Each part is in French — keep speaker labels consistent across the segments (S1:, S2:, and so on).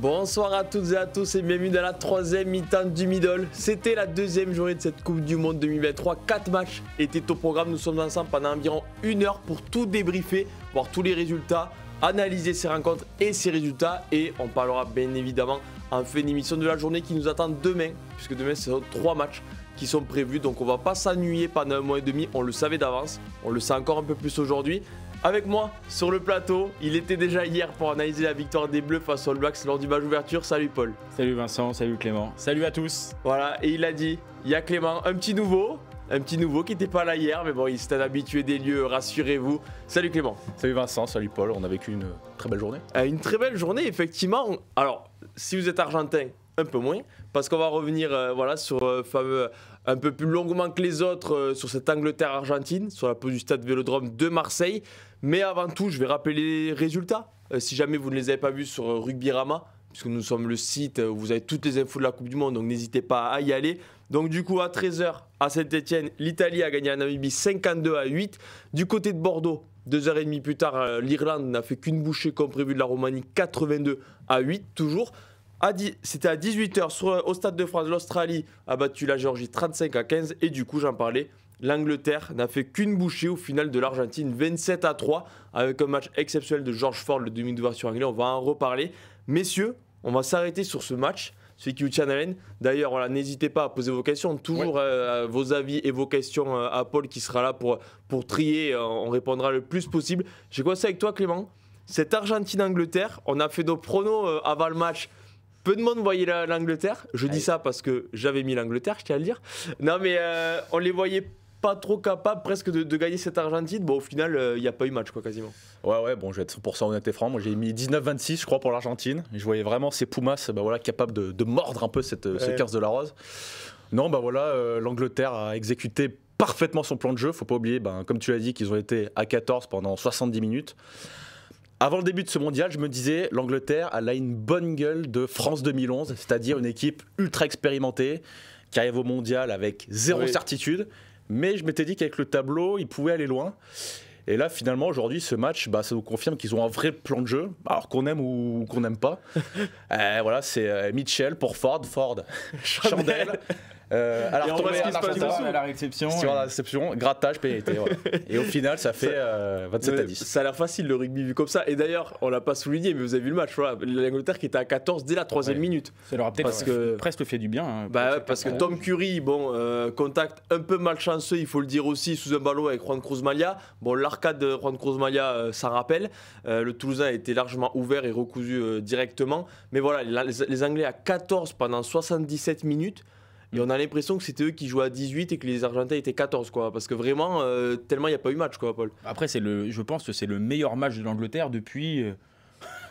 S1: Bonsoir à toutes et à tous et bienvenue dans la troisième mi-temps du middle. C'était la deuxième journée de cette Coupe du Monde 2023. Quatre matchs étaient au programme. Nous sommes ensemble pendant environ une heure pour tout débriefer, voir tous les résultats, analyser ces rencontres et ces résultats. Et on parlera bien évidemment en fin d'émission de la journée qui nous attend demain, puisque demain ce sont trois matchs qui sont prévus. Donc on va pas s'ennuyer pendant un mois et demi. On le savait d'avance, on le sait encore un peu plus aujourd'hui. Avec moi sur le plateau, il était déjà hier pour analyser la victoire des Bleus face aux All Blacks lors du match ouverture. Salut Paul. Salut
S2: Vincent, salut Clément,
S1: salut à tous. Voilà, et il a dit, il y a Clément, un petit nouveau, un petit nouveau qui n'était pas là hier, mais bon, il s'est habitué des lieux, rassurez-vous. Salut Clément. Salut Vincent, salut Paul, on a vécu une
S3: très belle journée. Euh, une très
S1: belle journée, effectivement. Alors, si vous êtes argentin, un peu moins, parce qu'on va revenir euh, voilà, sur le euh, fameux un peu plus longuement que les autres euh, sur cette Angleterre-Argentine, sur la peau du stade Vélodrome de Marseille. Mais avant tout, je vais rappeler les résultats, euh, si jamais vous ne les avez pas vus sur euh, Rama, puisque nous sommes le site où vous avez toutes les infos de la Coupe du Monde, donc n'hésitez pas à y aller. Donc du coup, à 13h, à Saint-Etienne, l'Italie a gagné à Namibie 52 à 8. Du côté de Bordeaux, 2h30 plus tard, l'Irlande n'a fait qu'une bouchée comme prévu de la Roumanie 82 à 8 toujours. C'était à 18h au Stade de France, l'Australie a battu la Géorgie 35 à 15 et du coup j'en parlais. L'Angleterre n'a fait qu'une bouchée au final de l'Argentine 27 à 3 avec un match exceptionnel de George Ford, le demi sur anglais, on va en reparler. Messieurs, on va s'arrêter sur ce match celui qui vous tient à D'ailleurs, voilà, n'hésitez pas à poser vos questions. Toujours euh, euh, vos avis et vos questions euh, à Paul qui sera là pour, pour trier. on répondra le plus possible. J'ai quoi ça avec toi, Clément. Cette Argentine-Angleterre, on a fait nos pronos avant le match peu de monde voyait l'Angleterre. Je dis ça parce que j'avais mis l'Angleterre, je tiens à le dire. Non, mais euh, on les voyait pas trop capables presque de, gagner cette Argentine. Bon, au final, il euh, y n'y a pas eu match, quoi, quasiment.
S3: Ouais, ouais, bon, je vais être 100% honnête et franc. Moi, j'ai mis 19-26, je crois, pour l'Argentine. Je voyais vraiment ces Pumas bah voilà, capables de, mordre un peu cette, ce de la Rose. Non, ben voilà, euh, l'Angleterre a exécuté parfaitement son plan de jeu. Faut pas oublier, ben, comme tu l'as dit, qu'ils ont été à 14 pendant 70 minutes. Avant le début de ce mondial, je me disais, l'Angleterre, a a une bonne gueule de France 2011, c'est-à-dire une équipe ultra expérimentée, qui arrive au mondial avec zéro certitude. Mais je m'étais dit qu'avec le tableau, ils pouvaient aller loin. Et là, finalement, aujourd'hui, ce match, bah, ça nous confirme qu'ils ont un vrai plan de jeu, alors qu'on aime ou qu'on n'aime pas. Euh, voilà, c'est euh, Mitchell pour Ford, Ford, chandelle Euh, alors, on va se à la réception. Sur la réception, grattage,
S2: pénalité.
S1: et au final, ça fait 27 euh, à 10. Ça a l'air facile le rugby vu comme ça. Et d'ailleurs, on l'a pas souligné, mais vous avez vu le match. L'Angleterre qui était à 14 dès la troisième minute. Ça leur a peut-être que...
S2: presque fait du bien. Hein,
S1: bah, parce que Tom Curry, bon, euh, contact un peu malchanceux, il faut le dire aussi, sous un ballon avec Juan Cruz Malia. Bon, l'arcade de Juan Cruz Malia, ça rappelle. le Toulousain a été largement ouvert et recousu directement. Mais voilà, les Anglais à 14 pendant 77 minutes. Et on a l'impression que c'était eux qui jouaient à 18 et que les Argentins étaient 14, quoi. Parce que vraiment,
S2: euh, tellement il n'y a pas eu match, quoi, Paul. Après, c'est le, je pense que c'est le meilleur match de l'Angleterre depuis. Euh,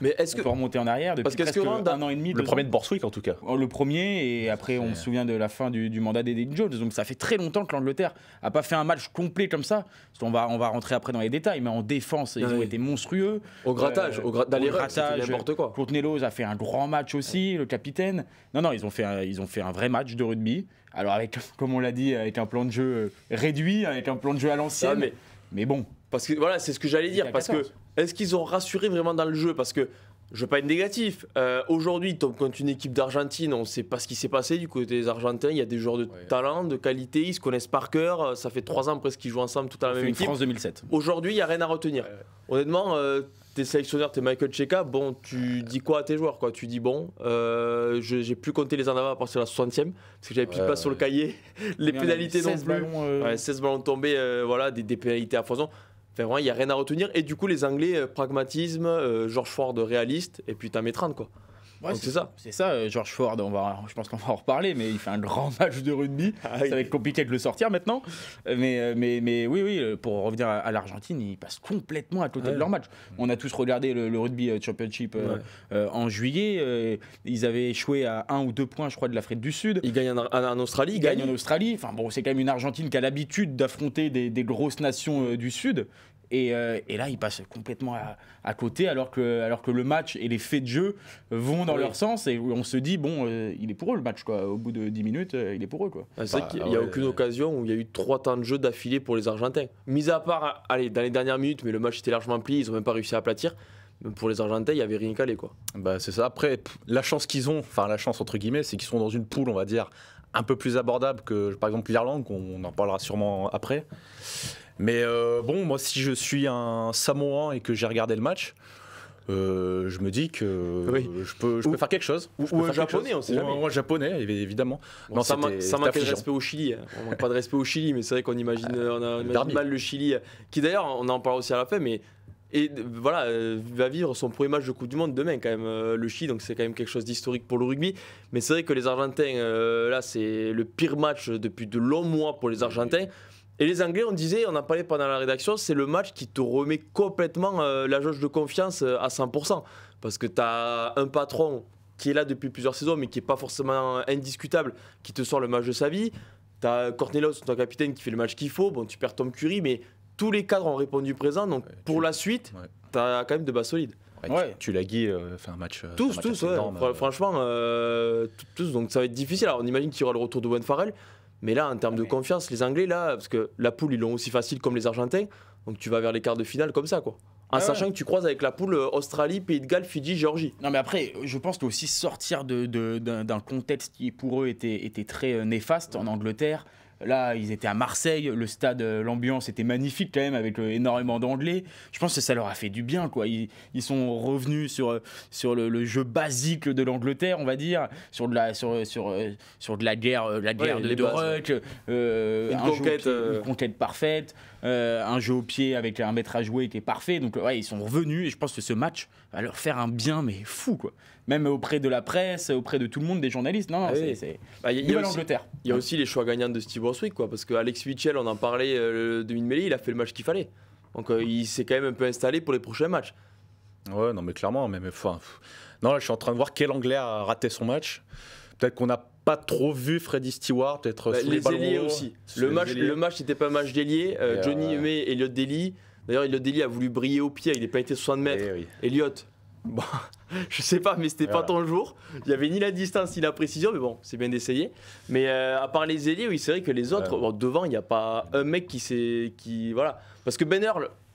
S2: mais est-ce que pour remonter en arrière depuis parce presque que un an et demi, le premier de Borswick en tout cas. Oh, le premier et après on se souvient de la fin du, mandat d'Eddie Jones. Donc ça fait très longtemps que l'Angleterre a pas fait un match complet comme ça. On va on va rentrer après dans les détails, mais en défense ils ah ont été monstrueux. Au grattage, euh, au, gra grattage, n'importe quoi. Contenelos a fait un grand match aussi, le capitaine. Non non ils ont fait un, ils ont fait un vrai match de rugby. Alors avec comme on l'a dit avec un plan de jeu euh, réduit, avec un plan de jeu à l'ancienne. Ah, mais... mais bon. Parce que voilà, c'est ce que j'allais dire. Parce que est-ce qu'ils ont rassuré vraiment dans le jeu
S1: Parce que je veux pas être négatif. Euh, aujourd'hui, quand tu contre une équipe d'Argentine. On ne sait pas ce qui s'est passé du côté des Argentins. Il y a des joueurs de talent, de qualité. Ils se connaissent par cœur. Euh, ça fait trois ans presque qu'ils jouent ensemble, tout à la même équipe. France 2007. Aujourd'hui, il y a rien à retenir. Honnêtement, euh, t'es sélectionneur, t'es Michael Cheka. Bon, tu dis quoi à tes joueurs Tu dis bon, j'ai plus compté les en avant à partir de la 60e parce que j'avais plus de place sur le cahier. les pénalités non plus. 16 ballons tombés, voilà, des pénalités à foison. Enfin, vraiment, il n'y a rien à retenir. Et du coup, les Anglais, euh, pragmatisme, euh, George
S2: Ford réaliste, et puis t'as mes 30, quoi c'est ça. C'est ça, euh, George Ford. On va, je pense qu'on va en reparler, mais il fait un grand match de rugby. Ah ça va être compliqué de le sortir maintenant. Euh, mais, euh, mais, mais oui, oui, pour revenir à, l'Argentine, ils passent complètement à côté de leur match. On a tous regardé le, rugby championship en juillet. ils avaient échoué à un ou deux points, je crois, de l'Afrique du Sud. Ils gagnent en, Australie. en Australie. Enfin bon, c'est quand même une Argentine qui a l'habitude d'affronter des, grosses nations du Sud. Euh, et, là, ils passent complètement à, côté, alors que, alors que le match et les faits de jeu vont dans leur sens. Et on se dit, bon, euh, il est pour eux le match, quoi. Au bout de 10 minutes, euh, il est pour eux, quoi. c'est vrai bah, qu'il n'y a aucune
S1: occasion où il y a eu trois temps de jeu d'affilée pour les Argentins. Mis à part, allez, dans les dernières minutes, mais le match était largement plié, ils n'ont même pas réussi à aplatir pour les Argentins,
S3: il n'y avait rien calé. Quoi. Bah, c'est ça. Après, la chance qu'ils ont, enfin la chance entre guillemets, c'est qu'ils sont dans une poule, on va dire, un peu plus abordable que par exemple l'Irlande, qu'on en parlera sûrement après. Mais euh, bon, moi, si je suis un Samoan et que j'ai regardé le match, euh, je me dis que je, peux, faire quelque chose. Ou, un japonais, on sait japonais, évidemment. ça, ma, manque de respect au Chili. Hein. On manque pas de respect au Chili, mais c'est vrai qu'on imagine, euh, on
S1: mal le Chili, qui d'ailleurs, on en parle aussi à la fin, mais et voilà, va vivre son premier match de Coupe du Monde demain, quand même, le Chili. Donc c'est quand même quelque chose d'historique pour le rugby. Mais c'est vrai que les Argentins, là, c'est le pire match depuis de longs mois pour les Argentins. Et les Anglais, on disait, on en parlé pendant la rédaction, c'est le match qui te remet complètement euh, la jauge de confiance euh, à 100%. Parce que tu as un patron qui est là depuis plusieurs saisons, mais qui n'est pas forcément indiscutable, qui te sort le match de sa vie. Tu as Cornelos, ton capitaine, qui fait le match qu'il faut. Bon, tu perds Tom Curry, mais tous les cadres ont répondu présent. Donc pour la suite, tu as quand même de bas solides. Tu,
S3: tu l'as fait euh, un match. Tous, tous,
S1: Franchement, tous. Donc ça va être difficile. Alors on imagine qu'il y aura le retour de Wayne Farrell. Mais là, en termes de ah confiance, les Anglais, là, parce que la poule, ils l'ont aussi facile comme les Argentins. Donc tu vas vers les quarts de finale comme ça, quoi. En ah sachant que tu croises avec la poule euh, Australie, Pays
S2: de Galles, Fidji, Géorgie. Non, mais après, je pense aussi sortir d'un contexte qui pour eux était très euh, néfaste en Angleterre. Là, ils étaient à Marseille, le stade, euh, l'ambiance était magnifique quand même, avec euh, énormément d'anglais. Je pense que ça leur a fait du bien, quoi. Ils, sont revenus sur, euh, le, jeu basique de l'Angleterre, on va dire, sur de la, sur, de la guerre, la guerre de, de une conquête parfaite. Euh, un jeu au pied avec un mètre à jouer qui est parfait. Donc ouais, ils sont revenus et je pense que ce match va leur faire un bien mais fou quoi. Même auprès de la presse, auprès de tout le monde, des journalistes. Non, Il bah, y a il y a aussi
S1: les choix gagnants de Steve Brunswick quoi, parce que Alex Mitchell, on en parlait euh, de Minmeli,
S3: il a fait le match qu'il fallait. Donc euh, il s'est quand même un peu installé pour les prochains matchs. Ouais, non mais clairement, mais enfin, non je suis en train de voir quel Anglais a raté son match. Peut-être qu'on a pas trop vu Freddy Stewart être bah, les, aussi. Le match, le
S1: match n'était pas match d'ailier. Euh, Johnny euh, May, Elliot Daly. D'ailleurs, Elliot Daly a voulu briller au pied, il des pas été 60 eh mètres. Oui. Elliot, bon, je sais pas, mais c'était pas ah. ton jour. Il y avait ni la distance ni la précision, mais bon, c'est bien d'essayer. Mais euh, à part les ailiers, oui, c'est vrai que les autres, devant, il n'y a pas un mec qui s'est. Qui, voilà. Parce que Ben,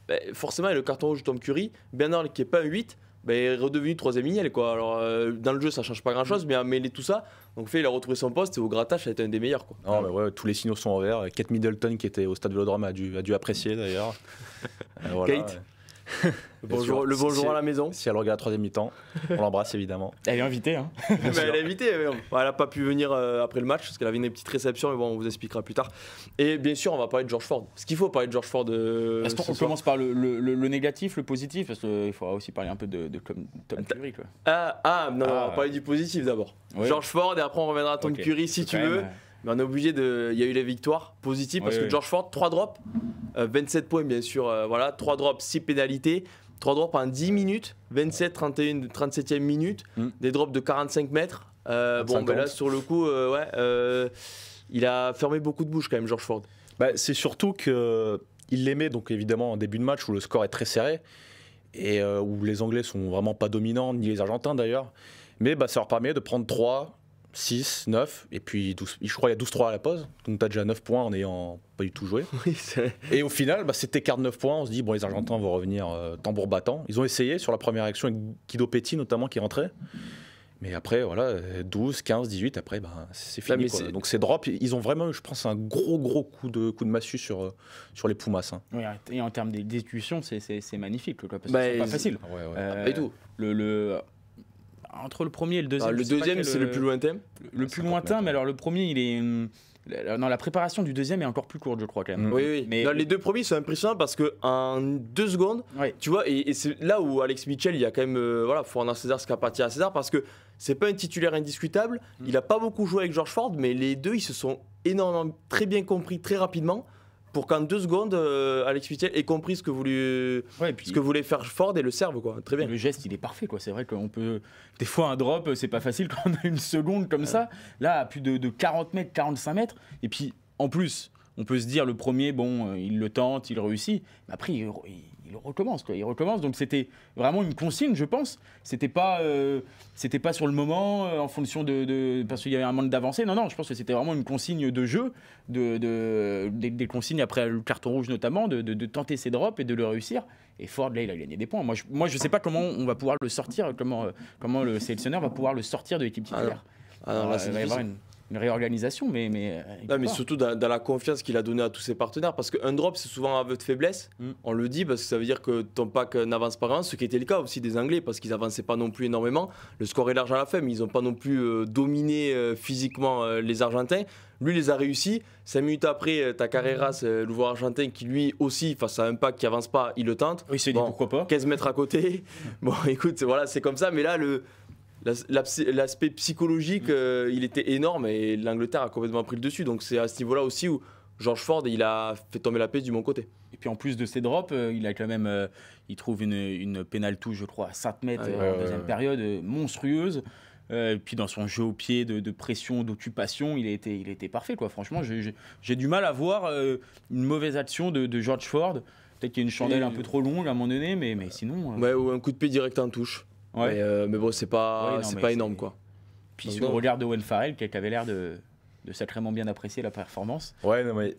S1: ben forcément, il a le carton rouge de Tom Curry. Ben qui n'est pas un 8. Ben, il est redevenu troisième ème quoi. Alors, euh, dans le jeu, ça change pas grand chose, mais à mêler tout ça, donc fait, il a retrouvé son poste et au grattage, ça a été un des meilleurs, quoi.
S3: Non, mais ouais, tous les signaux sont en vert. Kate Middleton, qui était au stade Vélodrome, a dû, a dû apprécier d'ailleurs. Euh, Kate le bonjour à la maison. Si elle regarde la troisième mi-temps, on l'embrasse évidemment. Elle est invitée. Hein. elle est
S1: invitée. Elle n'a pas pu venir euh, après le match parce qu'elle avait une petite réception, et bon, on vous expliquera plus tard. Et bien sûr, on va parler de George Ford. Ce qu'il faut parler de George
S2: Ford. on euh, est qu'on commence par le, négatif, le positif Parce qu'il faudra aussi parler un peu de, Tom Curry.
S1: Ah, ah, non, ah, on va parler du positif d'abord. George Ford et après on reviendra à Tom Curry si tu veux mais on est obligé de. Il y a eu les victoires positives parce que George Ford, 3 drops, 27 euh, points bien sûr, euh, voilà, 3 drops, 6 pénalités. 3 drops en 10 minutes, 27, 31, 37e minute, mm. des drops de 45 mètres. Euh, bon, ben là, sur le coup,
S3: ouais, il a fermé beaucoup de bouches quand même, George Ford. Bah, c'est surtout que il les donc évidemment, en début de match où le score est très serré et où les Anglais sont vraiment pas dominants, ni les Argentins d'ailleurs. Mais bah, ça leur permet de prendre 3, 6, 9, et puis 12, je crois il y a 12-3 à la pause, donc tu as déjà 9 points en n'ayant pas du tout joué. et au final, bah, c'était 4 9 points, on se dit, bon, les Argentins vont revenir euh, tambour battant. Ils ont essayé sur la première action avec Guido Petit notamment qui est rentré Mais après, voilà, 12, 15, 18, après, bah, c'est fini. Donc ces drop ils ont vraiment eu, je pense, un gros, gros coup de, coup de massue sur, euh, sur les Pumas.
S2: Hein. et en termes d'exécution, c'est magnifique, quoi, parce que bah, c'est pas facile. et tout. Euh, le entre le premier et le deuxième. le deuxième, c'est le... plus euh, lointain Le, ah, plus lointain, mais alors le premier, il est. Hum, non, la préparation du deuxième est encore plus courte, je crois, quand même. Mm. Oui, oui. Mais... les deux premiers,
S1: sont impressionnants parce que en deux secondes, tu vois, et, c'est là où Alex Mitchell, il y a quand même. Euh, voilà, faut en à César ce qu'a parti à César parce que c'est pas un titulaire indiscutable. Mm. Il a pas beaucoup joué avec George Ford, mais les deux, ils se sont énormément, très bien compris, très rapidement pour qu'en deux secondes, euh,
S2: Alex Fitzgerald ait compris ce que, voulait, faire Ford et le serve. Quoi. Très bien. Le geste, il est parfait. Quoi. C'est vrai qu'on peut. Des fois, un drop, euh, c'est pas facile quand on a une seconde comme ça. Là, à plus de, 40 mètres, 45 mètres. Et puis, en plus, on peut se dire le premier, bon, euh, il le tente, il réussit. Mais après, il il recommence, Il recommence. Donc c'était vraiment une consigne, je pense. C'était pas, euh, c'était pas sur le moment, euh, en fonction de, parce qu'il y avait un manque d'avancée. Non, non, je pense que c'était vraiment une consigne de jeu, de, des, consignes après le carton rouge notamment, de, tenter ses drops et de le réussir. Et Ford, là, il a gagné des points. Moi, je, moi, je sais pas comment on va pouvoir le sortir, comment, euh, comment le sélectionneur va pouvoir le sortir de l'équipe titulaire une réorganisation, mais. mais euh, mais surtout
S1: dans, la confiance qu'il a donnée à tous ses partenaires, parce qu'un drop, c'est souvent un aveu de faiblesse. Mm. On le dit parce que ça veut dire que ton pack n'avance pas grand. ce qui était le cas aussi des Anglais, parce qu'ils avançaient pas non plus énormément. Le score est large à la fin, mais ils n'ont pas non plus euh, dominé euh, physiquement les Argentins. Lui les a réussi. Cinq minutes après, ta le l'ouvreur argentin, qui lui aussi, face à un pack qui avance pas, il le tente. Oui, c'est dit pourquoi pas. 15 mètres à côté. bon, écoute, voilà, c'est comme ça. Mais là, le, L'aspect psychologique, mm. euh, il était énorme et
S2: l'Angleterre a complètement pris le dessus. Donc c'est à ce niveau-là aussi où George Ford, il a fait tomber la paix du bon côté. Et puis en plus de ses drops, euh, il a quand même, euh, il trouve une, une touche, je crois, à 5 mètres ah en deuxième période, monstrueuse. et puis dans son jeu au pied de, pression, d'occupation, il était, il était parfait. Quoi. Franchement, j'ai du mal à voir une mauvaise action de, George Ford. Peut-être qu'il y a une chandelle un peu trop longue à un moment donné, mais, mais sinon. ou un coup de pied direct en touche. Euh, mais, bon, c'est pas, c'est pas énorme quoi. Puis le regard de Owen Farrell, qui avait l'air de, sacrément bien apprécier la performance.
S3: Ouais, mais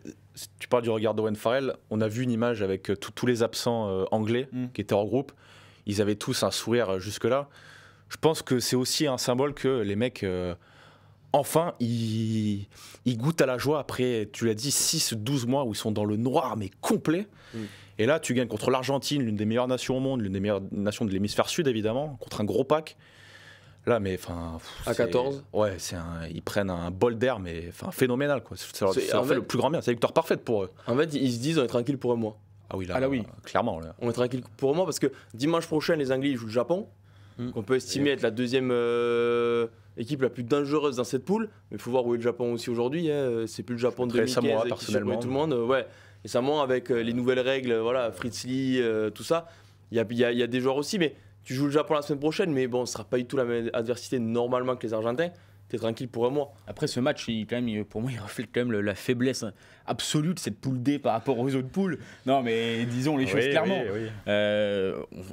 S3: tu parles du regard d'Owen Farrell, on a vu une image avec euh, tous les absents euh, anglais mm. qui étaient en groupe. Ils avaient tous un sourire jusque-là. Je pense que c'est aussi un symbole que les mecs, enfin, ils, goûtent à la joie après, tu l'as dit, 6-12 mois où ils sont dans le noir, mais complet. Mm. Et là, tu gagnes contre l'Argentine, l'une des meilleures nations au monde, l'une des meilleures nations de l'hémisphère sud, évidemment, contre un gros pack. Là, mais enfin. À 14 Ouais, un, ils prennent un bol d'air, mais enfin, phénoménal, quoi. Ça fait, le plus grand bien. C'est la victoire parfaite pour eux. En fait, ils se disent on est tranquille pour un mois. Ah oui, là, ah oui. clairement. On est tranquille pour un mois parce que dimanche prochain, les Anglais jouent le Japon,
S1: mmh. qu'on peut estimer être la deuxième euh, équipe la plus dangereuse dans cette poule. Mais il faut voir où est le Japon aussi aujourd'hui. Hein. C'est plus le Japon de 2015 Samoa, personnellement. tout le monde. Ouais récemment avec euh, les nouvelles règles, voilà, Fritz euh, tout ça. Il y a, des joueurs aussi, mais tu joues le Japon la semaine prochaine, mais bon, ce sera pas du tout la même adversité normalement que les Argentins. T'es tranquille pour un mois. Après ce match,
S2: il, quand même, pour moi, il reflète quand même la faiblesse absolue de cette poule D par rapport aux autres poules. Non, mais disons les choses clairement. il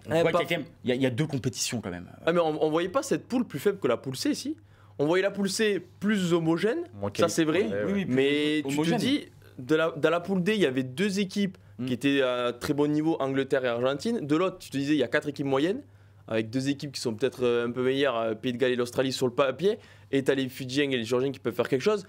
S2: on, y, a deux compétitions quand même.
S1: Ah, mais on, ne voyait pas cette poule plus faible que la poule C ici. On voyait la poule C plus homogène, ça c'est vrai, mais tu te dis, dans la poule D, il y avait deux équipes mm. qui étaient à très bon niveau, Angleterre et Argentine. De l'autre, tu te disais, il y a quatre équipes moyennes, avec deux équipes qui sont peut-être euh, un peu meilleures, euh, Pays de Galles et l'Australie sur le papier. Et tu as les Fidjiens et les Georgiens qui peuvent faire quelque
S2: chose.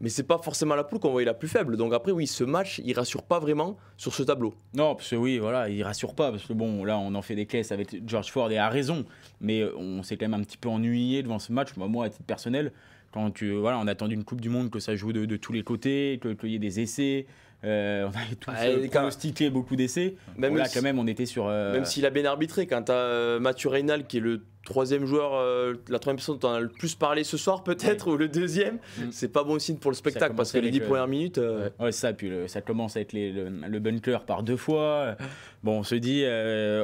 S2: Mais c'est pas forcément la poule qu'on voyait la plus faible. Donc après, oui, ce match, il rassure pas vraiment sur ce tableau. Non, parce que oui, voilà, il rassure pas. Parce que bon, là, on en fait des caisses avec George Ford et a raison. Mais euh, on s'est quand même un petit peu ennuyé devant ce match. Moi, moi à titre personnel, quand tu, voilà, on attend une Coupe du Monde que ça joue de, tous les côtés, qu'il que y ait des essais. Euh, on avait tous ah, euh, beaucoup d'essais. Même là, quand même, on était sur. Euh, même s'il
S1: a bien arbitré, quand tu as Mathieu Reynal qui est le troisième joueur, euh, la troisième personne dont on a le plus parlé ce soir peut-être, ou le deuxième, mm. c'est pas bon signe pour le spectacle parce que les dix euh, premières
S2: minutes... Euh, ouais, ça, puis ça commence à être le, bunker par deux fois. Bon, on se dit,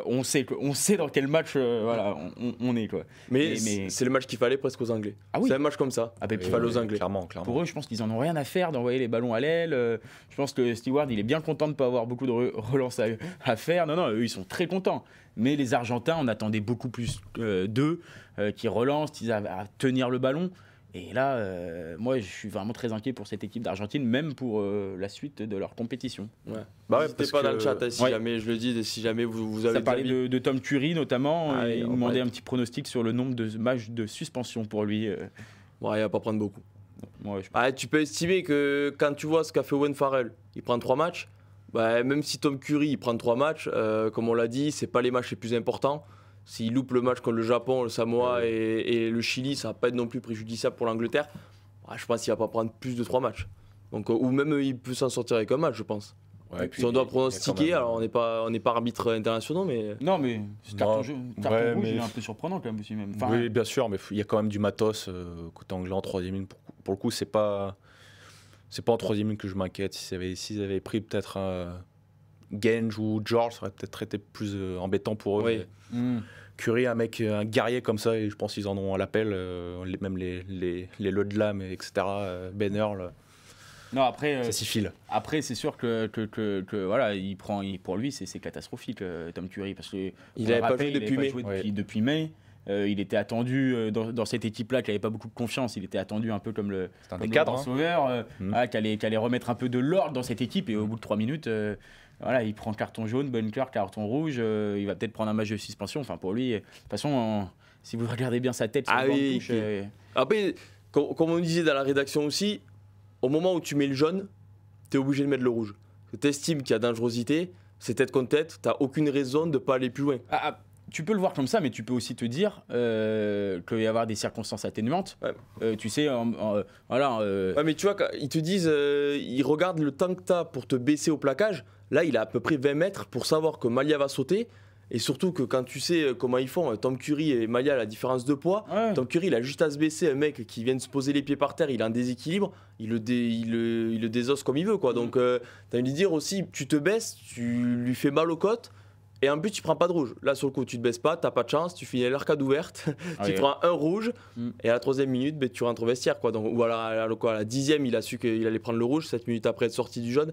S2: on, sait, qu'on sait dans quel match voilà, on, est. Quoi. Mais, c'est le match qu'il fallait presque aux Anglais. Ah c'est un match comme ça ah, qu'il fallait aux Anglais. Pour eux, je pense qu'ils en ont rien à faire d'envoyer les ballons à l'aile. Je pense que Stewart, il est bien content de ne pas avoir beaucoup de relances à, à faire. Non, non, eux, ils sont très contents. Mais les Argentins, on attendait beaucoup plus euh, d'eux, euh, qui relancent, qui à, à tenir le ballon. Et là, euh, moi, je suis vraiment très inquiet pour cette équipe d'Argentine, même pour la suite de leur compétition. Ouais. Bah ouais, pas dans le chat, hein, si jamais, je le dis, si jamais vous, vous avez... Ça parlé de, Tom Curie, notamment, ah et il demandait un petit pronostic sur le nombre de matchs de suspension pour lui. Euh... Ouais, il va pas prendre beaucoup.
S1: Ah, tu peux estimer que quand tu vois ce qu'a fait Wayne Farrell, il prend trois matchs, bah, même si Tom Curry prend trois matchs, euh, comme on l'a dit, c'est pas les matchs les plus importants. S'il loupe le match contre le Japon, le Samoa et, le Chili, ça va pas être non plus préjudiciable pour l'Angleterre. je pense qu'il va pas prendre plus de trois matchs. Donc, euh, ou même euh, il peut s'en sortir avec un match, je pense. si on doit pronostiquer, alors on n'est pas, arbitre international, mais non, mais c'est carton, rouge, un peu
S2: surprenant quand même aussi oui, bien
S3: sûr, mais il y a quand même du matos côté anglais en troisième ligne. Pour, pour, le coup, c'est pas, c'est pas en troisième minute que je m'inquiète. S'ils avaient, avaient pris peut-être un euh, Genge ou George, ça aurait peut-être été plus euh, embêtant pour eux. Oui. Hmm. un mec, euh, un guerrier comme ça, et je pense qu'ils en ont à l'appel, même les, les, les etc., euh,
S2: Ben Earl. Non, après, ça s'y file. Après, c'est sûr que, que, que, voilà, il prend, pour lui, c'est catastrophique, Tom Curry, parce que il n'avait pas, joué depuis, depuis mai euh, il était attendu euh, dans, cette équipe-là qui n'avait pas beaucoup de confiance. Il était attendu un peu comme le, un cadres, sauveur, allait, remettre un peu de l'ordre dans cette équipe. Et au bout de trois minutes, euh, voilà, il prend carton jaune, bonne bunker, carton rouge. il va peut-être prendre un match de suspension. Enfin, pour lui, de toute façon, si vous regardez bien sa tête, ah oui,
S1: Après, comme on disait dans la rédaction aussi, au moment où tu mets le jaune, tu es obligé de mettre le rouge. Tu estimes qu'il y a dangerosité
S2: c'est tête contre tête, tu n'as aucune raison de ne pas aller plus loin. Ah, ah, tu peux le voir comme ça, mais tu peux aussi te dire euh, qu'il va y avoir des circonstances atténuantes. Euh, tu sais, euh, voilà. mais tu vois, ils te disent, ils regardent le temps que t'as pour te baisser au placage. Là, il a à peu
S1: près 20 mètres pour savoir que Malia va sauter. Et surtout que quand tu sais comment ils font, Tom Curry et Malia, la différence de poids, Tom Curry, il a juste à se baisser. Un mec qui vient de se poser les pieds par terre, il a un déséquilibre, il le, il le, désosse comme il veut. quoi. Mm. Donc, tu as envie dire aussi, tu te baisses, tu lui fais mal aux côtes. Et en but tu prends pas de rouge. Là, sur le coup, tu te baisses pas, t'as pas de chance, tu finis l'arcade ouverte, tu prends un rouge, mm. et à la troisième minute, ben, tu rentres au vestiaire. Quoi. Donc, ou à la, à dixième, il a su qu'il allait prendre le rouge, sept minutes après être sorti du jaune.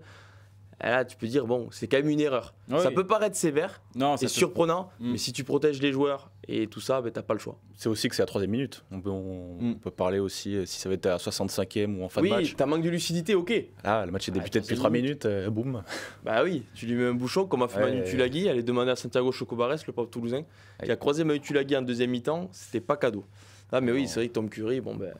S1: Eh, là, tu peux dire, bon, c'est quand même une erreur. Ah ça peut paraître sévère non, c'est surprenant, mm. mais si tu protèges les joueurs et tout ça, ben,
S3: n'as pas le choix. C'est aussi que c'est à troisième minute. On peut, mm. parler aussi euh, si ça va être à 65e ou en fin de match. Oui,
S1: tu as manque de lucidité, ok. Là,
S3: ah, le match est débuté depuis 3 minutes, euh, boum. Bah oui, tu lui mets
S1: un bouchon comme a fait Manu Tulagi, elle est demandée à Santiago Chocobarès, le pauvre toulousain, qui a croisé Manu Tulagi en deuxième mi-temps, c'était pas cadeau. Ah mais oui, c'est vrai que Tom Curry, bon ben...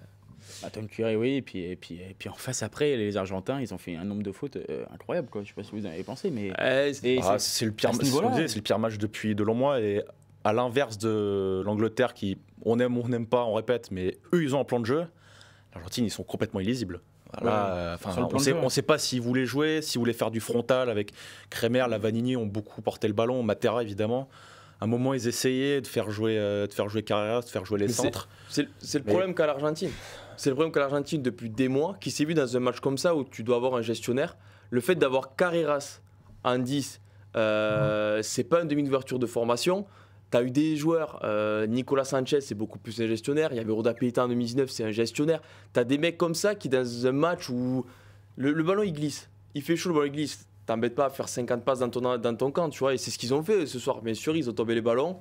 S2: Bah, oui. Et puis, et, puis, et puis en face, après, les Argentins, ils ont fait un nombre de fautes euh, incroyable. Quoi. Je sais pas si vous en avez pensé, mais. Eh, ah, c'est le, pire, le
S3: pire match depuis de longs mois. Et à l'inverse de l'Angleterre, qui on aime ou on n'aime pas, on répète, mais eux, ils ont un plan de jeu. L'Argentine, ils sont complètement illisibles. Euh, on ne sait pas s'ils voulaient jouer, s'ils voulaient faire du frontal avec Kremer, Lavanini ont beaucoup porté le ballon, Matera évidemment. À un moment, ils essayaient de faire jouer, euh, de faire jouer Carreras, de faire jouer les centres. C'est le problème
S1: qu'a l'Argentine. C'est le problème que l'Argentine, depuis des mois, qui s'est vu dans un match comme ça où tu dois avoir un gestionnaire, le fait d'avoir Carreras en 10, euh, c'est pas une demi ouverture de formation. Tu as eu des joueurs, euh, Nicolas Sanchez, c'est beaucoup plus un gestionnaire. Il y avait Roda en 2019, c'est un gestionnaire. Tu as des mecs comme ça qui, dans un match où le, ballon il glisse, il fait chaud, le ballon il glisse t'embêtes pas à faire 50 passes dans ton, dans ton camp, tu vois. Et c'est ce qu'ils ont fait ce soir. Bien sûr, ils ont tombé les ballons.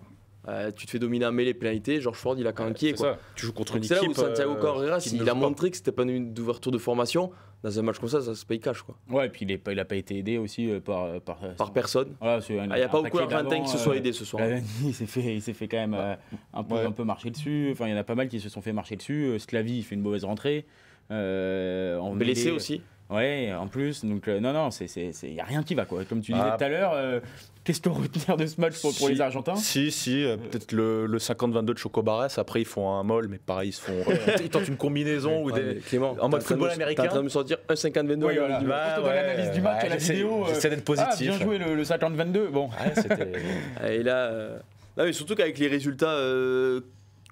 S1: Euh, tu te fais dominer à mêlée pénalité, George Ford il a canqué quoi. Tu joues contre une équipe. C'est euh, Santiago Correa, il, a montré que c'était pas une ouverture de formation. Dans un match comme ça, ça se paye cash quoi. Ouais, et puis il, n'a pas été aidé aussi euh, par
S2: personne. Il n'y ah, a pas beaucoup d'Argentins qui se soit aidés ce soir. il s'est fait, quand même un peu marcher dessus. Enfin, il y en a pas mal qui se sont fait marcher dessus. Slavi il fait une mauvaise rentrée. Blessé aussi. Ouais, en plus, donc euh, non, non, il n'y a rien qui va, quoi. Comme tu disais ah. tout à l'heure, euh, qu'est-ce qu'on retient de ce match pour, les Argentins Si, si, euh, peut-être le, le 50-22
S3: de Chocobarès, après ils font un molle mais pareil, ils font. ils tentent une combinaison ou des. Clément, en mode football américain. en train de me sortir un 50-22
S2: ouais, voilà. du bah l'analyse du match à ah, la vidéo. J'essaie d'être positif. Ah, bien joué le, 50-22, bon.
S1: Et là. Ah mais surtout qu'avec les résultats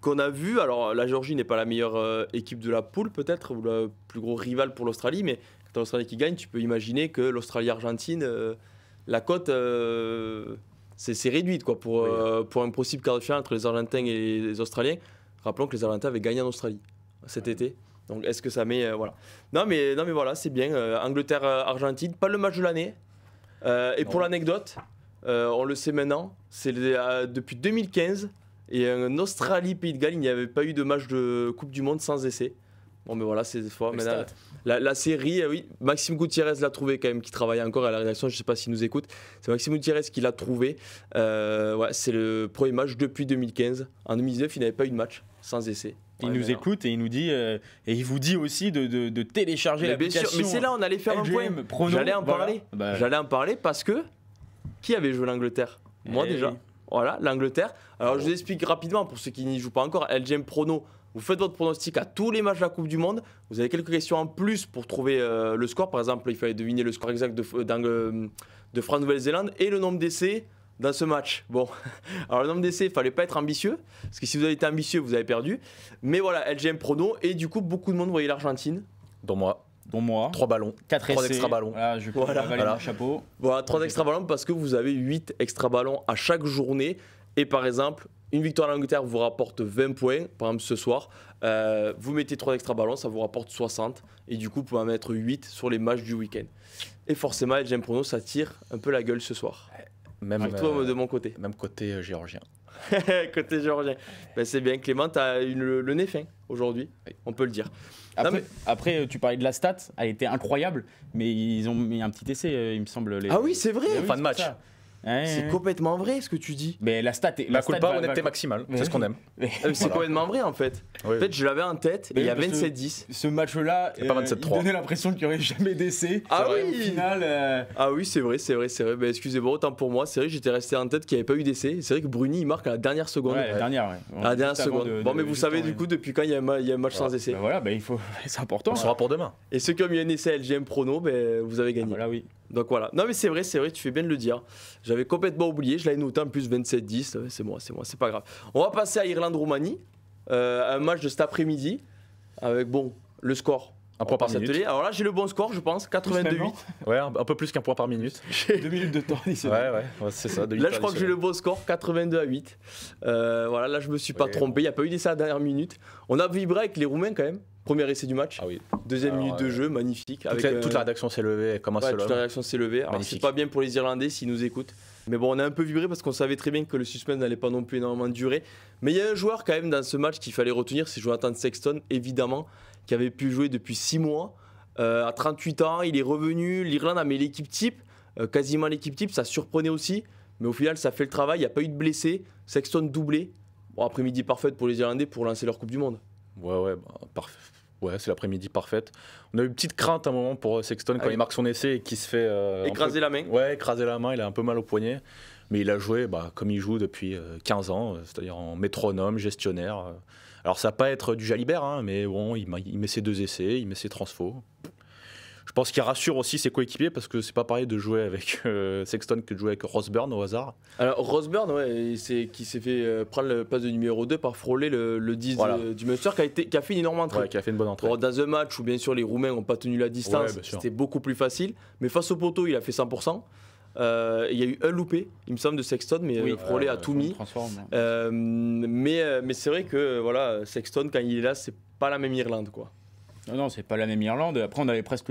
S1: qu'on a vus, alors la Géorgie n'est pas la meilleure équipe de la poule peut-être, ou le plus gros rival pour l'Australie, mais quand l'Australie qui gagne, tu peux imaginer que l'Australie-Argentine, euh, la cote, euh, c'est réduite quoi, pour, euh, pour un possible quart de finale entre les Argentins et les Australiens. Rappelons que les Argentins avaient gagné en Australie cet été. Donc est-ce que ça met. voilà. Non mais, non, mais voilà, c'est bien. Angleterre-Argentine, pas le match de l'année. et pour l'anecdote, on le sait maintenant, c'est depuis 2015. Et en Australie, Pays de Galles, il n'y avait pas eu de match de Coupe du Monde sans essai mais voilà, c'est des fois. la, série, eh oui, Maxime Gutiérrez l'a trouvé quand même, qui travaille encore à la rédaction. Je ne sais pas s'il nous écoute. C'est Maxime Gutiérrez qui l'a trouvé. Euh, c'est le premier match depuis 2015. En 2019, il n'avait pas eu de match sans essai. Il nous écoute et il nous dit euh, et il vous dit aussi de, de, de télécharger l'application. Mais c'est là on allait faire un point. J'allais en parler. Bah, J'allais en parler parce que qui avait joué l'Angleterre Moi eh déjà. Voilà l'Angleterre. Alors ah je vous explique rapidement pour ceux qui n'y jouent pas encore. LGM Prono vous faites votre pronostic à tous les matchs de la Coupe du Monde. Vous avez quelques questions en plus pour trouver euh, le score. Par exemple, il fallait deviner le score exact de, euh, France-Nouvelle-Zélande et le nombre d'essais dans ce match. Bon, alors le nombre d'essais, il fallait pas être ambitieux, parce que si vous avez été ambitieux, vous avez perdu. Mais voilà, LGM Prono, et du coup, beaucoup de monde voyait l'Argentine. Dont
S2: moi. Dont moi. Trois ballons. Quatre trois extra ballons. Voilà, je chapeau.
S1: Voilà, trois extra ballons parce que vous avez huit extra ballons à chaque journée. Et par exemple, une victoire à l'Angleterre vous rapporte 20 points, par exemple ce soir. Euh, vous mettez trois extra ballons, ça vous rapporte 60. Et du coup, vous pouvez mettre 8 sur les matchs du week-end. Et forcément, LGM Prono, ça tire un peu la gueule ce soir.
S3: Même, Surtout euh, de
S1: mon côté. Même côté euh, géorgien. côté géorgien.
S2: Ben, c'est bien, Clément, tu as le, nez fin aujourd'hui, on peut le dire. Après, tu parlais de la stat, elle était incroyable, mais ils ont mis un petit essai, il me semble. Les... Ah oui, c'est vrai, fin de match c'est complètement vrai ce que tu dis. Mais la stat est. La, la maximale. C'est ce qu'on aime. c'est complètement
S1: vrai en fait. En fait, je l'avais en
S2: tête et il y a 27-10.
S1: Ce, match-là, euh, il donnait
S2: l'impression qu'il n'y aurait jamais d'essai. Ah, oui.
S1: Euh, ah oui, c'est vrai, c'est vrai, c'est vrai. Ben, excusez-moi, autant pour moi, c'est vrai, j'étais resté en tête qu'il n'y avait pas eu d'essai. C'est vrai que Bruni, il marque à la dernière seconde. la dernière, ouais. À la dernière seconde. bon, mais vous savez du coup, depuis quand il y a un match sans ah, essai ben Voilà, ben, il faut. C'est important. On sera pour demain. Et ceux qui ont eu un essai LGM Prono, vous avez gagné. Ah, voilà, oui. Donc voilà. Non mais c'est vrai, c'est vrai, tu fais bien de le dire. J'avais complètement oublié, je l'avais noté en plus 27-10, c'est moi, c'est moi, c'est pas grave. On va passer à Irlande-Roumanie, euh, un match de cet après-midi, avec bon, le score. Un point par minute.
S3: Alors là, j'ai le bon score, je pense, 82-8. Ouais, un, peu plus qu'un point par minute. Deux minutes de temps Ouais, ouais, c'est ça. là, je crois que j'ai
S1: le bon score, 82 à 8. Euh, voilà, là, je me suis pas trompé. Il n'y a pas eu d'essai ça à la dernière minute. On a vibré avec les Roumains quand même. Premier essai du match. Ah Deuxième minute de
S3: euh, jeu, magnifique. Euh, toute, la, rédaction s'est levée. Comment toute la rédaction
S1: s'est levée. c'est pas bien pour les Irlandais s'ils nous écoutent. Mais bon, on a un peu vibré parce qu'on savait très bien que le suspense n'allait pas non plus énormément durer. Mais il y a un joueur quand même dans ce match qu'il fallait retenir, c'est Jonathan Sexton, évidemment, qui avait pu jouer depuis 6 mois. Euh, à 38 ans, il est revenu. L'Irlande a mis l'équipe type, quasiment l'équipe type. Ça surprenait aussi, mais au final, ça fait le travail. Il n'y a pas eu de blessé. Sexton doublé. Bon, après-midi parfaite
S3: pour les Irlandais pour lancer leur Coupe du Monde. Ouais, ouais, bah, parfait Ouais, c'est l'après-midi parfaite. On a eu une petite crainte un moment pour euh, Sexton quand ah il marque son essai et qui se fait. Euh, écraser la main Ouais, écraser la main, il a un peu mal au poignet. Mais il a joué bah, comme il joue depuis 15 euh, ans, c'est-à-dire en métronome, gestionnaire. Alors ça va pas être du Jalibert, hein, mais bon, il, met ses deux essais, il met ses transfos. Je pense qu'il rassure aussi ses coéquipiers parce que c'est pas pareil de jouer avec euh, Sexton que de jouer avec Rosburn au hasard.
S1: Alors Rosburn, ouais, c'est qui s'est fait euh, prendre le passe de numéro 2 par frôler le, 10 du Munster, qui a, été, fait une énorme entrée. qui a fait une bonne entrée. dans un match où bien sûr les Roumains n'ont pas tenu la distance, c'était beaucoup plus facile. Mais face au poteau, il a fait 100%. Euh, il y a eu un loupé, il me semble, de Sexton, mais oui, a tout mis. mais mais c'est vrai que voilà, Sexton, quand il est là, c'est pas la même Irlande. quoi.
S2: Non, c'est pas la même Irlande. Après, on avait presque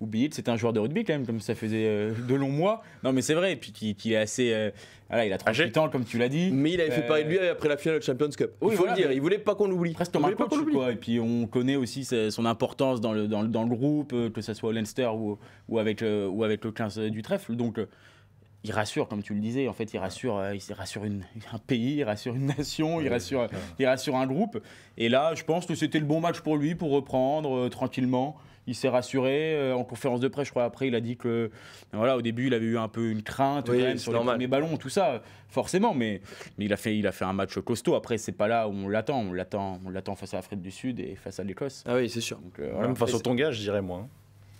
S2: oublié que c'était un joueur de rugby quand même, comme ça faisait euh, de longs mois. Non, mais c'est vrai, et puis qui, est assez. Euh, voilà, il a 38 ah, ans, comme tu l'as dit. Mais il avait fait parler de lui euh, après la finale de Champions Cup. il faut le dire, il voulait pas qu'on l'oublie. Presque comme quoi. Et puis on connaît aussi son importance dans le, dans, dans le groupe, que ce soit au Leinster ou, ou, avec, ou avec le 15 du trèfle. Donc il rassure, comme tu le disais, en fait, il rassure, euh, il rassure une, un pays, il rassure une nation, il, rassure, il rassure un groupe. Et là, je pense que c'était le bon match pour lui pour reprendre euh, tranquillement. Il s'est rassuré euh, en conférence de presse, je crois. Après, il a dit que, voilà, au début, il avait eu un peu une crainte sur les premiers ballons, tout ça, forcément. Mais, mais, il a fait, il a fait un match costaud. Après, c'est pas là où on l'attend. On l'attend, on l'attend face à l'Afrique du Sud et face à l'Écosse. Ah oui, c'est sûr. Donc, Même face au Tonga, je dirais moi.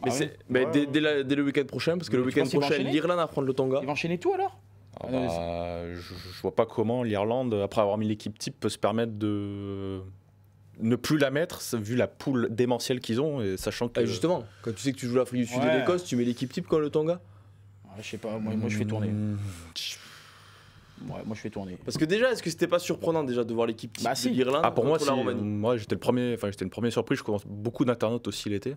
S2: Mais, ah mais
S1: dès, le week-end prochain, parce que le week-end prochain, l'Irlande
S2: apprend le Tonga. Ils vont enchaîner tout alors
S3: ah bah, je, vois pas comment l'Irlande, après avoir mis l'équipe type, peut se permettre de ne plus la mettre, vu la poule démentielle qu'ils ont, et sachant que. Ah, justement, quand tu sais que tu joues l'Afrique du Sud et l'Écosse,
S1: tu mets l'équipe type quand le Tonga Je sais pas, moi, je fais tourner. Hmm. moi je fais tourner. Parce que déjà, est-ce que c'était pas surprenant déjà de voir l'équipe
S2: type bah, de l'Irlande ah, pour moi,
S3: Moi, j'étais le premier, enfin j'étais le premier surpris. Je commence beaucoup d'internautes aussi l'été.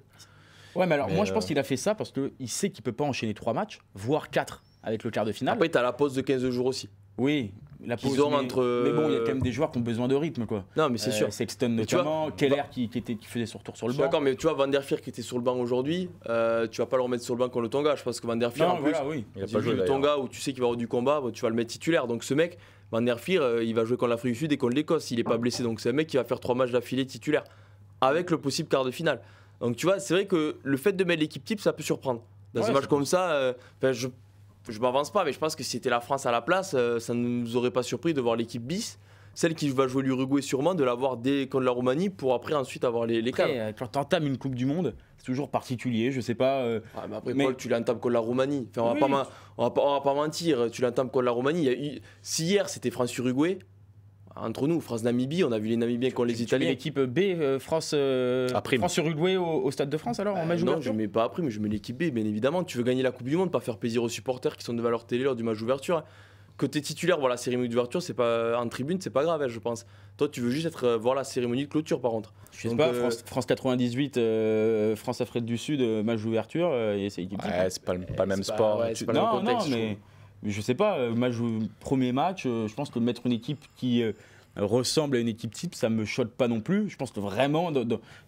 S2: Ouais, mais alors moi, je euh, pense qu'il a fait ça parce qu'il sait qu'il ne peut pas enchaîner trois matchs, voire quatre avec le quart de finale. Après,
S1: tu as la pause de 15 jours aussi. Oui,
S2: la pause. mais, mais bon, il y a quand même euh, des joueurs qui ont besoin de rythme, quoi. Non, mais c'est euh, sûr. Sexton notamment, Keller qui, était, qui, faisait son retour sur le banc. D'accord,
S1: mais tu vois, Van der Fier qui était sur le banc aujourd'hui, tu vas pas le remettre sur le banc contre le Tonga. Je pense que Van der Fier, en plus, il a pas joué le Tonga où tu sais qu'il va avoir du combat, bah, tu vas le mettre titulaire. Donc ce mec, Van der Fier, il va jouer contre l'Afrique du Sud et contre l'Écosse. Il est pas ah. blessé, donc c'est un mec qui va faire trois matchs d'affilée titulaire avec le possible quart de finale. Donc tu vois, c'est vrai que le fait de mettre l'équipe type, ça peut surprendre. Dans un match comme ça, euh, je ne m'avance pas, mais je pense que si c'était la France à la place, euh, ça ne nous aurait pas surpris de voir l'équipe bis. Celle qui va jouer l'Uruguay sûrement, de l'avoir dès contre la Roumanie pour après ensuite avoir les, les euh, tu entames une Coupe du Monde, c'est toujours particulier, je sais pas. Ah, mais après, Paul, tu l'entames contre la Roumanie. Enfin, on, ne va pas, va mentir, tu l'entames contre la Roumanie. si hier c'était France-Uruguay, entre nous, France-Namibie, on a vu les Namibiens contre les Italiens. l'équipe B, euh, France, euh, France-Uruguay au, Stade de France alors en match euh, Non, je mets pas après, mais je mets l'équipe B, bien évidemment. Tu veux gagner la Coupe du Monde, pas faire plaisir aux supporters qui sont devant leur télé lors du match d'ouverture. Côté titulaire, voir la cérémonie d'ouverture, c'est pas en tribune, c'est pas grave, hein, je pense. Toi, tu veux juste être, voir la cérémonie de clôture, par contre. Je sais pas,
S2: France, 98, France-Afrique du Sud, match d'ouverture, et c'est équipe ouais, c'est pas, pas, le même sport. non, non, mais je sais pas, euh, match, premier match, euh, je pense que mettre une équipe qui euh, ressemble à une équipe type, ça me choque pas non plus. Je pense que vraiment,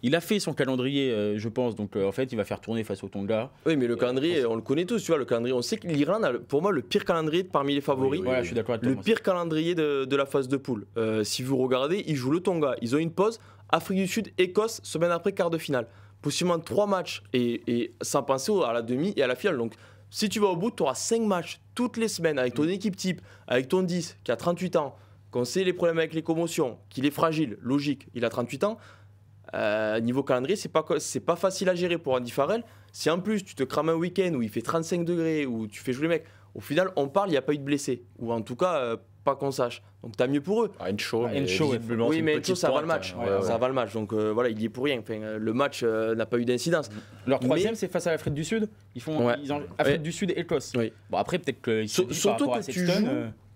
S2: il a fait son calendrier, je pense. Donc en fait, il va faire tourner face au Tonga.
S1: Oui, mais le calendrier, on le connaît tous, tu vois. Le calendrier, on sait que l'Iran a, pour moi, le pire calendrier parmi les favoris. je suis d'accord. Le
S2: pire calendrier de, la phase de poule. si vous regardez,
S1: ils jouent le Tonga. Ils ont une pause. Afrique du Sud, Écosse, semaine après quart de finale. Possiblement trois matchs et, et sans penser à la demi et à la finale. Donc si tu vas au bout, tu auras 5 matchs toutes les semaines avec ton équipe type, avec ton 10 qui a 38 ans, qu'on sait les problèmes avec les commotions, qu'il est fragile, logique, il a 38 ans. Euh, niveau calendrier, c'est pas, pas facile à gérer pour Andy Farrell. Si en plus tu te crames un week-end où il fait 35 degrés, où tu fais jouer les mecs, au final, on parle, il n'y a pas eu de blessés. Ou en tout cas, euh, pas qu'on sache. Donc t'as mieux pour eux. Ah, show, mais show, oui, mais show, ça va le match. ça le match. Donc euh, voilà, il y est pour rien. Enfin, euh, le match euh, n'a pas eu d'incidence. Leur troisième, c'est face à l'Afrique du Sud. Ils font ils du Sud et l'Écosse. Oui. Bon après peut-être que surtout que tu, joues,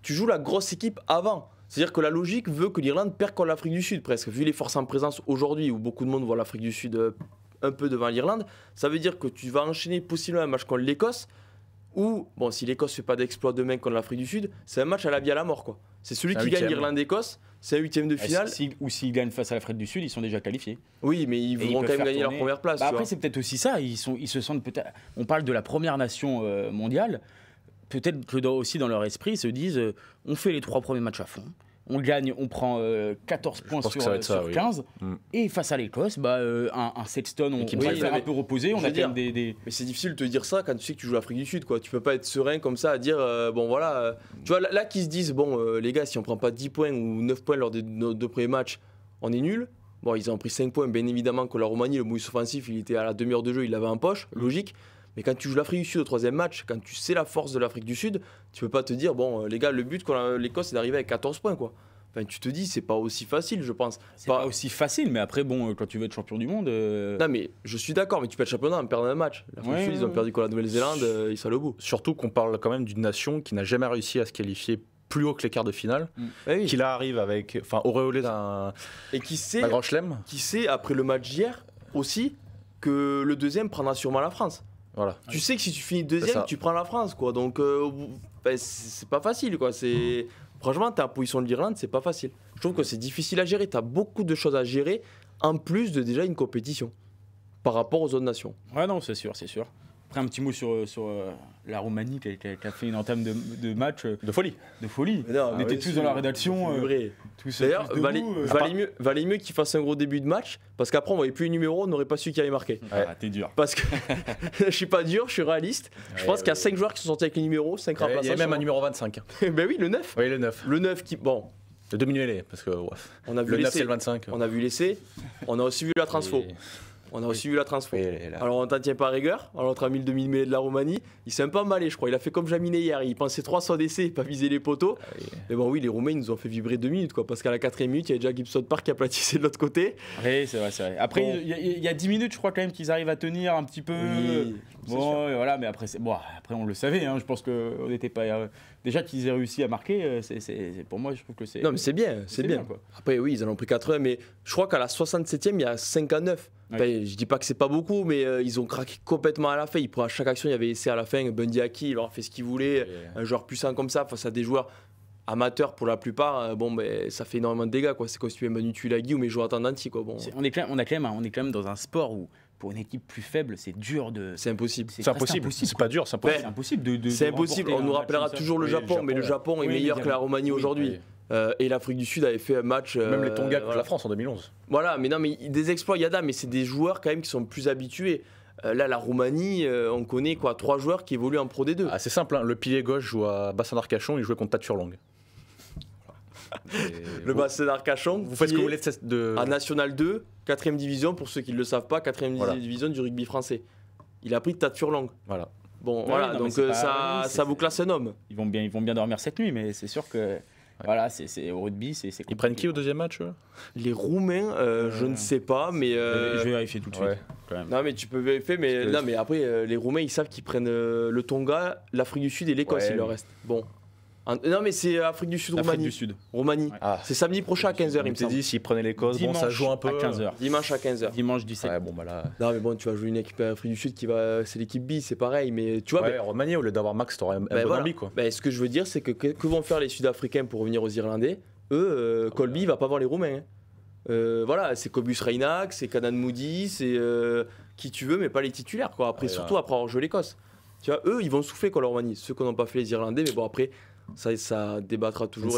S1: tu joues la grosse équipe avant. C'est-à-dire que la logique veut que l'Irlande perd contre l'Afrique du Sud presque. Vu les forces en présence aujourd'hui où beaucoup de monde voit l'Afrique du Sud un peu devant l'Irlande, ça veut dire que tu vas enchaîner possiblement un match contre l'Écosse ou, bon, si l'Écosse ne fait pas d'exploit demain contre l'Afrique du Sud, c'est un match à la vie à la mort, quoi. C'est celui qui gagne l'Irlande-Écosse, c'est un huitième de eh, finale.
S2: ou s'ils gagnent face à l'Afrique du Sud, ils sont déjà qualifiés. Oui, mais ils voudront quand même gagner leur première place. Bah, après, c'est peut-être aussi ça. Ils, se sentent peut-être. On parle de la première nation euh, mondiale. Peut-être que aussi dans leur esprit, ils se disent euh, on fait les trois premiers matchs à fond on gagne, on prend 14 euh, points sur, 15. Euh, mm. Et face à l'Écosse, bah, euh, un, sexton, on, qui un peu reposer, on a
S1: des, Mais c'est difficile de te dire ça quand tu sais que tu joues l'Afrique du Sud, quoi. Tu peux pas être serein comme ça à dire, bon voilà, tu vois, là, qu'ils se disent, bon les gars, si on prend pas 10 points ou 9 points lors de nos deux premiers matchs, on est nul. Bon, ils ont pris 5 points, bien évidemment que la Roumanie, le bonus offensif, il était à la demi-heure de jeu, il l'avait en poche, logique. Mais quand tu joues l'Afrique du Sud au troisième match, quand tu sais la force de l'Afrique du Sud, tu peux pas te dire, bon, euh, les gars, le but qu'on l'Écosse, c'est d'arriver avec 14 points, quoi. Enfin, tu te dis, c'est pas aussi
S2: facile, je pense. C'est pas... aussi facile, mais après, bon, euh, quand tu veux être champion du monde. Euh, non, mais je suis d'accord, mais tu peux être championnat en perdant un match. L'Afrique du Sud, ils ont perdu contre la
S3: Nouvelle-Zélande, ils sont le bout. Surtout qu'on parle quand même d'une nation qui n'a jamais réussi à se qualifier plus haut que les quarts de finale, mm. eh qui là arrive avec, enfin, auréolé d'un. Et qui sait. Qui sait, après le match d'hier aussi, que le
S1: deuxième prendra sûrement la France. Voilà. Tu sais que si tu finis deuxième, tu prends la France, quoi. Donc, euh, ben, c'est pas facile, quoi. C'est franchement, t'as en position de l'Irlande, c'est pas facile. Je trouve que c'est difficile
S2: à gérer. T'as beaucoup de choses à gérer en plus de déjà une compétition par rapport aux autres nations. Ouais, non, c'est sûr, c'est sûr. Après, un petit mot sur euh, euh, la Roumanie qui a, fait une entame de, match. Euh, de folie. De folie. on était tous dans la rédaction. Euh, D'ailleurs, valait, euh.
S1: mieux, mieux qu'il fasse un gros début de match parce qu'après on voyait plus les numéros, on n'aurait pas su qui avait marqué ah, Ouais. Ah, t'es dur. Parce que je suis pas dur, je suis réaliste. je pense qu'il y a 5 joueurs qui sont sortis avec les numéros, 5 remplaçants. Il y a même un
S3: numéro 25. ben oui, le 9. Oui, le 9. Le 9 qui. Bon, le diminuer parce que on a vu le 9 c'est le 25. On a vu l'essai, on a aussi vu la transfo on a aussi vu la transfo.
S1: Alors on t'en tient pas à rigueur. Alors entre 1000 le demi de la Roumanie, il s'est un peu emballé, je crois. Il a fait comme Jaminet hier. Il pensait 300 décès, pas viser les poteaux. Ah Mais bon, oui, les Roumains ils nous ont fait vibrer deux minutes, quoi. Parce qu'à la quatrième minute, il y a déjà
S2: Gibson Park qui a platissé de l'autre côté. Oui, c'est vrai, c'est vrai. Après, il y, a 10 minutes, je crois quand même qu'ils arrivent à tenir un petit peu. Euh, Bon, voilà, mais après, bon, après on le savait. Hein, je pense qu'on n'était pas euh, déjà qu'ils aient réussi à marquer. Euh, c'est pour moi, je trouve que c'est. Non, mais c'est bien, c'est bien. quoi. Après, oui,
S1: ils en ont pris 80, mais je crois qu'à la 67e, il y a 5 à 9 je dis pas que c'est pas beaucoup, mais euh, ils ont craqué complètement à la fin. Ils, pour, à chaque action, il y avait essayé à la fin Bundyaki, il leur a fait ce qu'il voulait. Un joueur puissant comme ça face à des joueurs amateurs pour la plupart, bon, ben, ça fait énormément de dégâts. quoi. C'est constitué
S2: Manu Tulagi ou mes joueurs Danti. Bon. on, est on, quand même, on est quand même dans un sport où pour une équipe plus faible, c'est dur de. C'est impossible. C'est impossible. C'est pas dur, c'est impossible. impossible. De, de, impossible. On nous rappellera
S1: toujours le Japon, mais le Japon est meilleur que la Roumanie aujourd'hui. Euh, et l'Afrique du Sud avait fait un match. Même les euh, Tonga contre la
S3: France en 2011.
S1: Voilà, mais non, mais des exploits, yada mais c'est des joueurs quand même qui sont plus habitués.
S3: Euh, là, la Roumanie, on connaît quoi Trois joueurs qui évoluent en Pro d deux. Ah, c'est simple, hein. le pilier gauche joue à Bassin d'Arcachon, il jouait contre longue le bassin d'Arcachon. Vous faites ce que vous voulez de... À
S1: National 2, 4ème division, pour ceux qui ne le savent pas, 4ème division du rugby
S2: français. Il a pris de Voilà. Bon, bah voilà, donc euh, ça, ça vous classe un homme. Ils vont bien, ils vont bien dormir cette nuit, mais c'est sûr que. Voilà, c'est au rugby, c'est. Ils prennent qui au deuxième match Les Roumains, euh, euh, je ne sais pas, mais. Je vais vérifier tout de suite. Non, mais tu peux
S1: vérifier, mais non, mais après, les Roumains, ils savent qu'ils prennent le Tonga, l'Afrique du Sud et l'Écosse, il leur reste. Bon, non, mais c'est euh, Afrique du Sud, Afrique Roumanie. du Sud. Ah. C'est samedi prochain à 15h, il me s'est dit, s'ils prenaient l'Écosse, bon, ça joue un peu. À 15h. Dimanche à 15h. Dimanche 17. h bon, bah là. Non, mais bon, tu vas jouer une équipe euh, Afrique du Sud qui va. C'est l'équipe B, c'est pareil, mais tu vois. Ouais, au lieu d'avoir Max, t'aurais un, un bah, bon quoi. Bah, ce que je veux dire, c'est que, que vont faire les Sud-Africains pour revenir aux Irlandais Eux, Colby, euh, ah, va pas voir les Roumains. Hein. voilà, c'est Cobus Reinach, c'est Kanan Moody, c'est qui tu veux, mais pas les titulaires. Quoi. Après, ah, surtout après avoir joué l'Écosse. Tu vois, eux, ils vont souffler quoi, la Roumanie. Ceux qu'on pas fait les Irlandais, mais bon, après, ça, ça débattra toujours.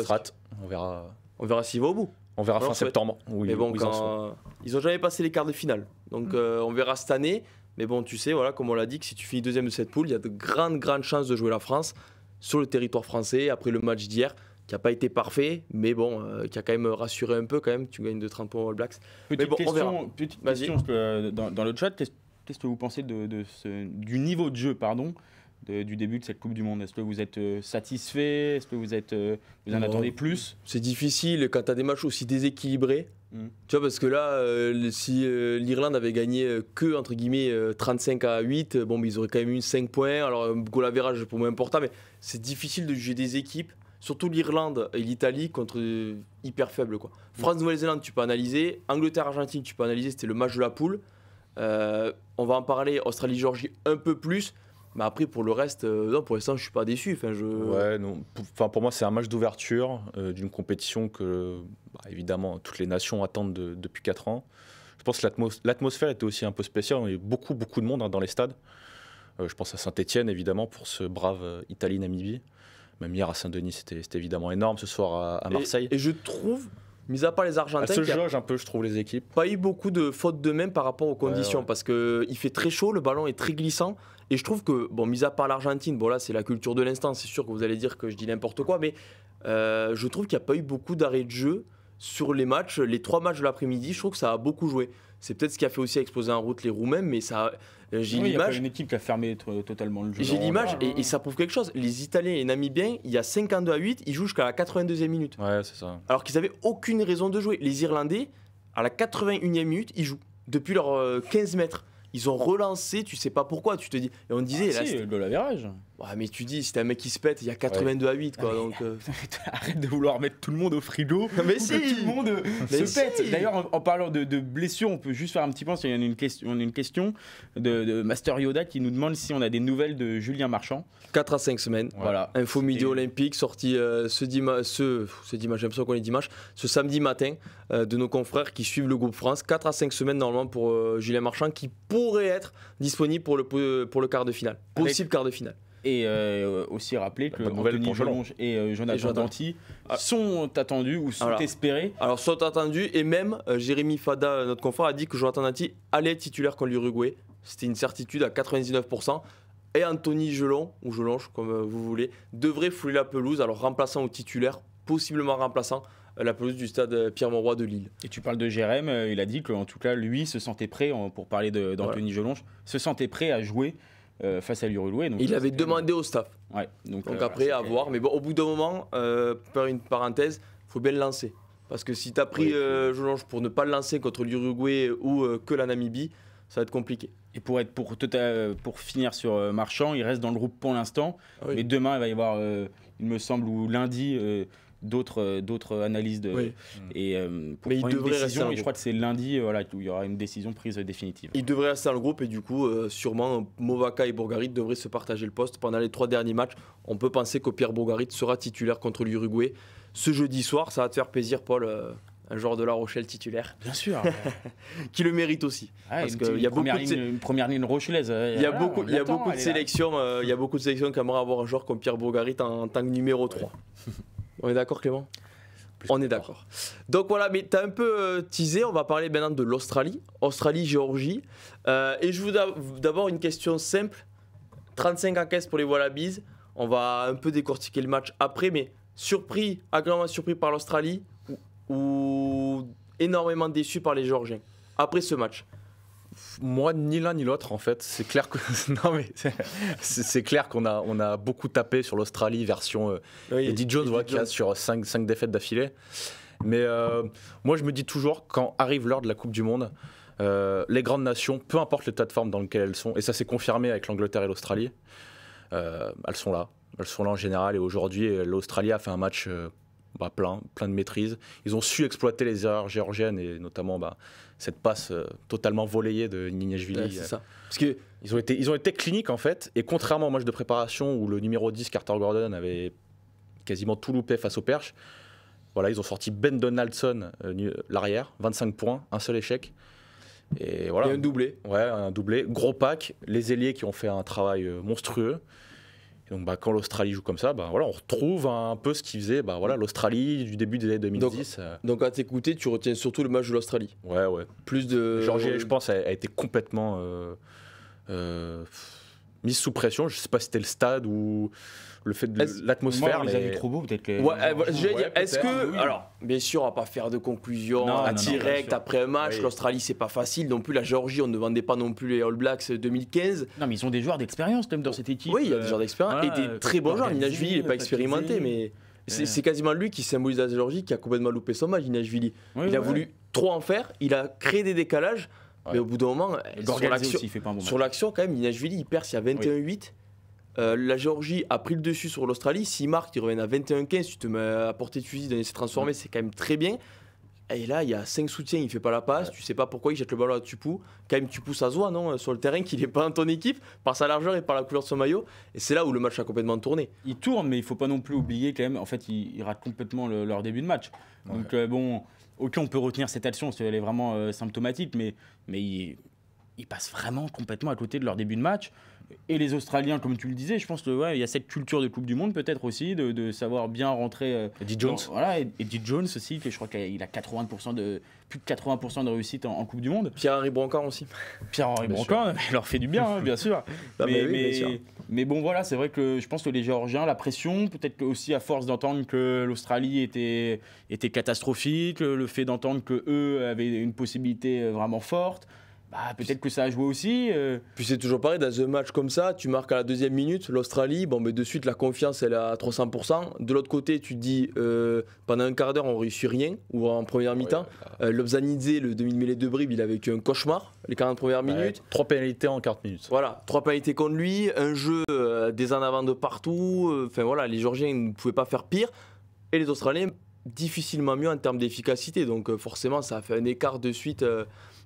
S1: on verra. On verra s'il va au bout. On verra fin septembre. mais bon, ils, quand, ont jamais passé les quarts de finale. Donc mm. euh, on verra cette année. Mais bon, tu sais, voilà, comme on l'a dit, que si tu finis deuxième de cette poule, il y a de grandes, grandes chances de jouer la France sur le territoire français après le match d'hier qui n'a pas été parfait, mais bon, euh, qui a quand même rassuré un peu quand même.
S2: Tu gagnes de 30 points All Blacks. Petite question, dans, le chat, qu'est-ce que vous pensez de, du niveau de jeu pardon, du début de cette Coupe du Monde Est-ce que vous êtes euh, satisfait Est-ce que vous, êtes, euh, vous en attendez plus C'est difficile quand tu as des matchs aussi déséquilibrés.
S1: Mm. Tu vois, parce que là, euh, si l'Irlande avait gagné que, entre guillemets, 35 à 8, bon, ils auraient quand même eu 5 points. Alors, un goal à pour moi, important, mais c'est difficile de juger des équipes, surtout l'Irlande et l'Italie, contre hyper faibles, quoi. Mm. France-Nouvelle-Zélande, tu peux analyser. Angleterre-Argentine, tu peux analyser, c'était le match de la poule. on va en parler, Australie-Georgie, un peu plus. Mais après, pour le reste, euh, non, pour l'instant, je suis pas déçu. Enfin, je... Ouais,
S3: non. Enfin, pour moi, c'est un match d'ouverture euh, d'une compétition que, bah, évidemment, toutes les nations attendent depuis 4 ans. Je pense que l'atmosphère était aussi un peu spéciale. Il y a beaucoup, beaucoup de monde hein, dans les stades. Euh, je pense à Saint-Etienne, évidemment, pour ce brave Italie-Namibie. Même hier à Saint-Denis, c'était évidemment énorme. Ce soir à, Marseille.
S1: Et, je trouve, mis à part les Argentins. se jauge
S3: un peu, je trouve, les équipes. Pas eu beaucoup de fautes de même par rapport aux conditions, parce que parce qu'il fait très
S1: chaud, le ballon est très glissant, et je trouve que, bon, mis à part l'Argentine, bon là c'est la culture de l'instant, c'est sûr que vous allez dire que je dis n'importe quoi, mais euh, je trouve qu'il n'y a pas eu beaucoup d'arrêts de jeu sur les matchs, les trois matchs de l'après-midi, je trouve que ça a beaucoup joué. C'est peut-être ce qui a fait aussi exposer en route les Roumains, mais ça,
S2: euh, j'ai l'image. une équipe qui a fermé totalement le jeu. J'ai l'image
S1: et, et, ça prouve quelque chose. Les Italiens et les Namibiens, il y a 52 à 8, ils jouent jusqu'à la 82e minute. Ouais, c'est ça. Alors qu'ils n'avaient aucune raison de jouer. Les Irlandais, à la 81e minute, ils jouent depuis leurs 15 euh, mètres. Ils ont relancé, tu sais pas pourquoi, tu te dis. Et on disait. Ah là, le goal mais tu dis, si t'es un mec qui se pète, il y a
S3: 82 à
S2: 8, quoi. donc, euh. Arrête de vouloir mettre tout le monde au frigo. mais si Tout le monde euh, se pète. D'ailleurs, en, parlant de, de, blessures, on peut juste faire un petit point. Il y a une, question, une question de, Master Yoda qui nous demande si on a des nouvelles de Julien Marchand. 4 à 5 semaines. Voilà. Info midi
S1: olympique, sorti euh, ce, ce, ce, dimanche, j'ai l'impression qu'on est dimanche, ce samedi matin, de nos confrères qui suivent le groupe France. 4 à 5 semaines, normalement, pour Julien Marchand qui pourrait être disponible pour le, pour le quart de finale. Possible quart de finale. Et euh,
S2: aussi rappeler que Anthony euh, et Jonathan, Danti ah. sont attendus ou sont
S1: espérés. Alors sont attendus et même euh, Jérémy Fada, notre confrère, a dit que Jonathan Danti allait titulaire contre l'Uruguay. C'était une certitude à 99%. Et Anthony Jelon, ou Gelonge comme vous voulez, devrait
S2: fouler la pelouse, alors remplaçant au titulaire, possiblement remplaçant la pelouse du stade pierre montroy de Lille. Et tu parles de Jérémy, il a dit qu'en tout cas, lui se sentait prêt, pour parler d'Anthony se sentait prêt à jouer euh, face à l'Uruguay. Il avait demandé au staff. donc, euh, après, à
S1: voir. Mais bon, au bout d'un moment, euh, par une parenthèse, il faut bien le lancer. Parce que si tu as pris
S2: oui, pour ne pas le lancer contre l'Uruguay ou que la Namibie, ça va être compliqué. Et pour, être, pour, tota, pour finir sur Marchand, il reste dans le groupe pour l'instant. Ah Mais demain, il va y avoir, il me semble, ou lundi d'autres euh, d'autres analyses de mm. et euh, pour une décision je crois que c'est lundi euh, voilà où il y aura une décision prise définitive.
S1: Il devrait rester dans le groupe et du coup sûrement Movaka et Bourgarit devraient se partager le poste pendant les trois derniers matchs. On peut penser que Pierre Bourgarit sera titulaire contre l'Uruguay ce jeudi soir, ça va te faire plaisir Paul. un joueur de La
S2: Rochelle titulaire. Bien sûr. qui le mérite aussi. parce qu'il y a beaucoup de... Une première ligne rochelaise. Il y a, beaucoup, il y a beaucoup de
S1: sélections. il y a beaucoup de sélections qui aimeraient avoir un joueur comme Pierre Bourgarit en, tant que numéro 3. On est d'accord, Clément On est d'accord. Donc voilà, mais t'as un peu euh, teasé, on va parler maintenant de l'Australie, Australie-Géorgie. Euh, et je vous d'abord une question simple 35 à 15 pour les Wallabies. On va un peu décortiquer le match après, mais surpris, agréablement surpris par l'Australie ou, ou énormément déçu par les Géorgiens après ce match
S3: moi, ni l'un ni l'autre, en fait. C'est clair que non, mais c'est clair qu'on a on a beaucoup tapé sur l'Australie version euh, Eddie Jones, qui a sur 5, cinq défaites d'affilée. Mais euh, moi, je me dis toujours quand arrive l'heure de la Coupe du Monde, euh, les grandes nations, peu importe tas de forme dans lequel elles sont, et ça s'est confirmé avec l'Angleterre et l'Australie, elles sont là. Elles sont là en général. Et aujourd'hui, l'Australie a fait un match. Bah, plein, plein de maîtrise. Ils ont su exploiter les erreurs géorgiennes et notamment bah, cette passe euh, totalement volée de Nignashvili. Euh, ça. Parce que ils ont été, ils ont été cliniques en fait. Et contrairement au match de préparation où le numéro 10 Carter Gordon avait quasiment tout loupé face au Perche, voilà, ils ont sorti Ben Donaldson euh, l'arrière, 25 points, un seul échec. Et voilà. un doublé. Ouais, un doublé. Gros pack. Les ailiers qui ont fait un travail monstrueux donc, bah, quand l'Australie joue comme ça, bah, voilà, on retrouve un peu ce qu'ils faisait bah, voilà, l'Australie du début des années 2010. Euh. Donc, à t'écouter, tu retiens surtout le match de l'Australie Ouais, ouais. Plus de. Georgie, je pense, a, été complètement euh, euh, mise sous pression. Je sais pas si c'était le stade ou. Où le fait de l'atmosphère. Les... les... trop beau peut-être. est-ce que alors bien sûr on va pas faire de conclusion
S1: directe après un match. L'Australie, L'Australie c'est pas facile non plus. La Géorgie on ne vendait pas non plus les All Blacks
S2: 2015. Euh, non mais ils ont des joueurs d'expérience même dans cette équipe. Oui il y a euh, des joueurs d'expérience et des euh, très bons joueurs. Minashvili il n'est pas expérimenté mais
S1: c'est quasiment lui qui symbolise la Géorgie qui a complètement loupé son match Minashvili. il a voulu trop en faire. Il a créé des décalages. Mais au bout d'un moment, sur l'action, quand même, il perd il y a 21-8. Euh, la Géorgie a pris le dessus sur l'Australie. S'ils marquent, ils reviennent à 21-15. Tu te mets à portée de fusil il essai transformé, c'est quand même très bien. Et là, il y a cinq soutiens, il fait pas la passe. tu Tu sais pas pourquoi il jette le ballon à Tupou. Quand même, Tupou, ça à non Sur le terrain, qu'il n'est pas
S2: dans ton équipe, par sa largeur et par la couleur de son maillot. Et c'est là où le match a complètement tourné. Il tourne, mais il faut pas non plus oublier, quand en fait, il ratent complètement leur début de match. Donc, euh, bon, ok, on peut retenir cette action, parce est vraiment euh, symptomatique, mais, mais passent vraiment complètement à côté de leur début de match et les Australiens, comme tu le disais, je pense que ouais, il y a cette culture de Coupe du Monde peut-être aussi, de, savoir bien rentrer. Euh, Eddie Jones. voilà, Eddie Jones aussi, que je crois qu'il a 80% plus de 80% de réussite en, Coupe du Monde. Pierre-Henri Brancard aussi. Pierre-Henri Brancard, il leur fait du bien, hein, bien sûr. mais, mais, bon, voilà, c'est vrai que je pense que les Géorgiens, la pression, peut-être aussi à force d'entendre que l'Australie était, était catastrophique, le fait d'entendre que eux avaient une possibilité euh, vraiment forte. Bah, peut-être que ça a joué aussi. Euh. Puis c'est
S1: toujours pareil, dans un match comme ça, tu marques à la deuxième minute, l'Australie, bon, mais de suite, la confiance, elle est à 300%. De l'autre côté, tu te dis, euh, pendant un quart d'heure, on réussit rien, ou en première mi-temps. Euh, le demi-mêlée de Brive, il a vécu un cauchemar, les 40 premières minutes. trois pénalités en 40 minutes. Voilà, trois pénalités contre lui, un jeu des en avant de partout. Enfin voilà, les Georgiens ne pouvaient pas faire pire. Et les Australiens, difficilement mieux en termes d'efficacité. Donc forcément, ça a fait un écart de suite.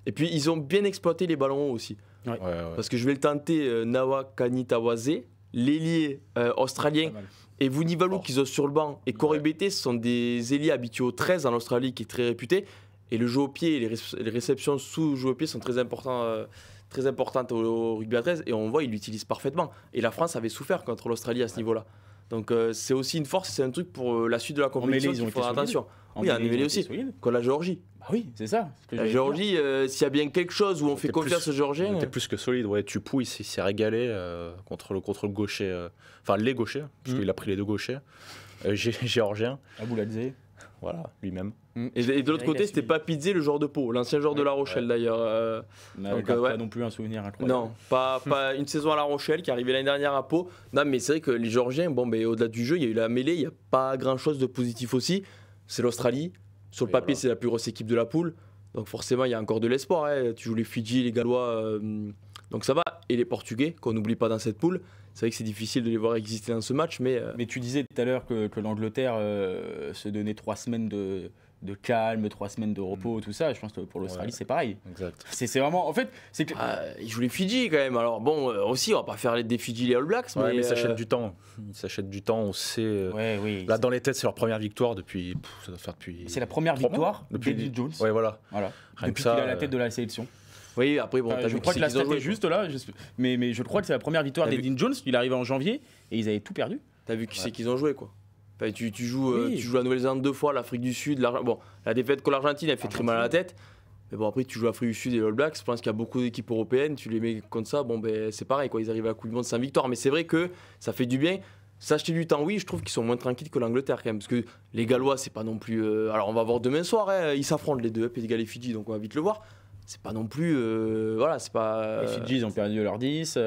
S1: Et puis, ils ont bien exploité les ballons hauts aussi. Parce que je vais le tenter, euh, Nawa Kanitawase, l'ailier euh, australien. Et Vunivalu qui ont sur le banc et Corey ce sont des ailiers habitués au 13 en Australie qui est très réputé. Et le jeu au pied les, réceptions sous jeu au pied sont très, importants, euh, très importantes au, rugby à 13. Et on voit, ils l'utilisent parfaitement. Et la France avait souffert contre l'Australie à ce niveau-là. Donc c'est aussi une force, c'est un truc pour la suite de la compétition. Il faut faire attention. Oui, un aussi.
S3: Comme la Géorgie. oui, c'est ça. la Géorgie,
S1: euh, s'il y a bien quelque chose où on, fait confiance aux
S3: Géorgiens. C'était euh. plus que solide, ouais. Tupou, il s'est régalé euh, contre, le, contre gaucher, enfin les gauchers, hein, puisqu'il mm. a pris les deux gauchers, géorgiens. Abouladze. Voilà, lui-même. Mm. Et, de l'autre côté, c'était pas
S1: le joueur de Pau, l'ancien joueur de La Rochelle d'ailleurs. Donc, pas, non
S2: plus un souvenir incroyable. Non,
S1: pas, pas une saison à La Rochelle qui est arrivée l'année dernière à Pau. Non, mais c'est vrai que les Géorgiens, bon, mais au-delà du jeu, il y a eu la mêlée, il n'y a pas grand-chose de positif aussi c'est l'Australie. Sur le papier, c'est la plus grosse équipe de la poule. Donc forcément, il y a encore de l'espoir. Hein. Tu joues les Fidji, les Gallois, euh, donc ça va. Et
S2: les Portugais, qu'on n'oublie pas dans cette poule. C'est vrai que c'est difficile de les voir exister dans ce match, mais... Euh, mais tu disais tout à l'heure que, l'Angleterre euh, se donnait trois semaines de, de calme, trois semaines de repos, mm. tout ça. Je pense que pour l'Australie, c'est pareil. Exact. C'est vraiment. En fait, c'est que. Euh, ah, ils jouent les Fidji quand même. Alors, bon, euh, aussi, on va pas faire les Fidji les All Blacks. mais, mais ils euh, s'achètent
S3: du temps. Ils s'achètent du temps, on sait. Euh, là, dans les têtes, c'est leur première victoire depuis. ça doit faire depuis. C'est la première victoire depuis Jones. Ouais,
S2: voilà. voilà. depuis qu'il la tête de la sélection. Oui, après, bon, je crois que la stat est juste là, mais, je crois que c'est la première victoire d'Edin Jones. Il arrivait en janvier et ils avaient tout perdu. T'as vu qui c'est qu'ils ont joué, quoi
S1: tu, joues, euh, tu joues la Nouvelle-Zélande deux fois, l'Afrique du Sud. La... Bon, la défaite contre l'Argentine, elle fait très mal à la tête. Mais bon, après, tu joues l'Afrique du Sud et l'All Blacks. Je pense qu'il y a beaucoup d'équipes européennes. Tu les mets comme ça, bon, ben, c'est pareil. Quoi. Ils arrivent à la Coupe du Monde sans victoire. Mais c'est vrai que ça fait du bien. S'acheter du temps, oui, je trouve qu'ils sont moins tranquilles que l'Angleterre quand même. Parce que les Gallois, c'est pas non plus. Euh, alors, on va voir demain soir. Hein, ils s'affrontent les deux, hein,
S2: Pays et Fidji, donc on va vite le voir. C'est pas non plus. Euh, voilà, c'est pas. Les Fidji, ils ont perdu leur 10.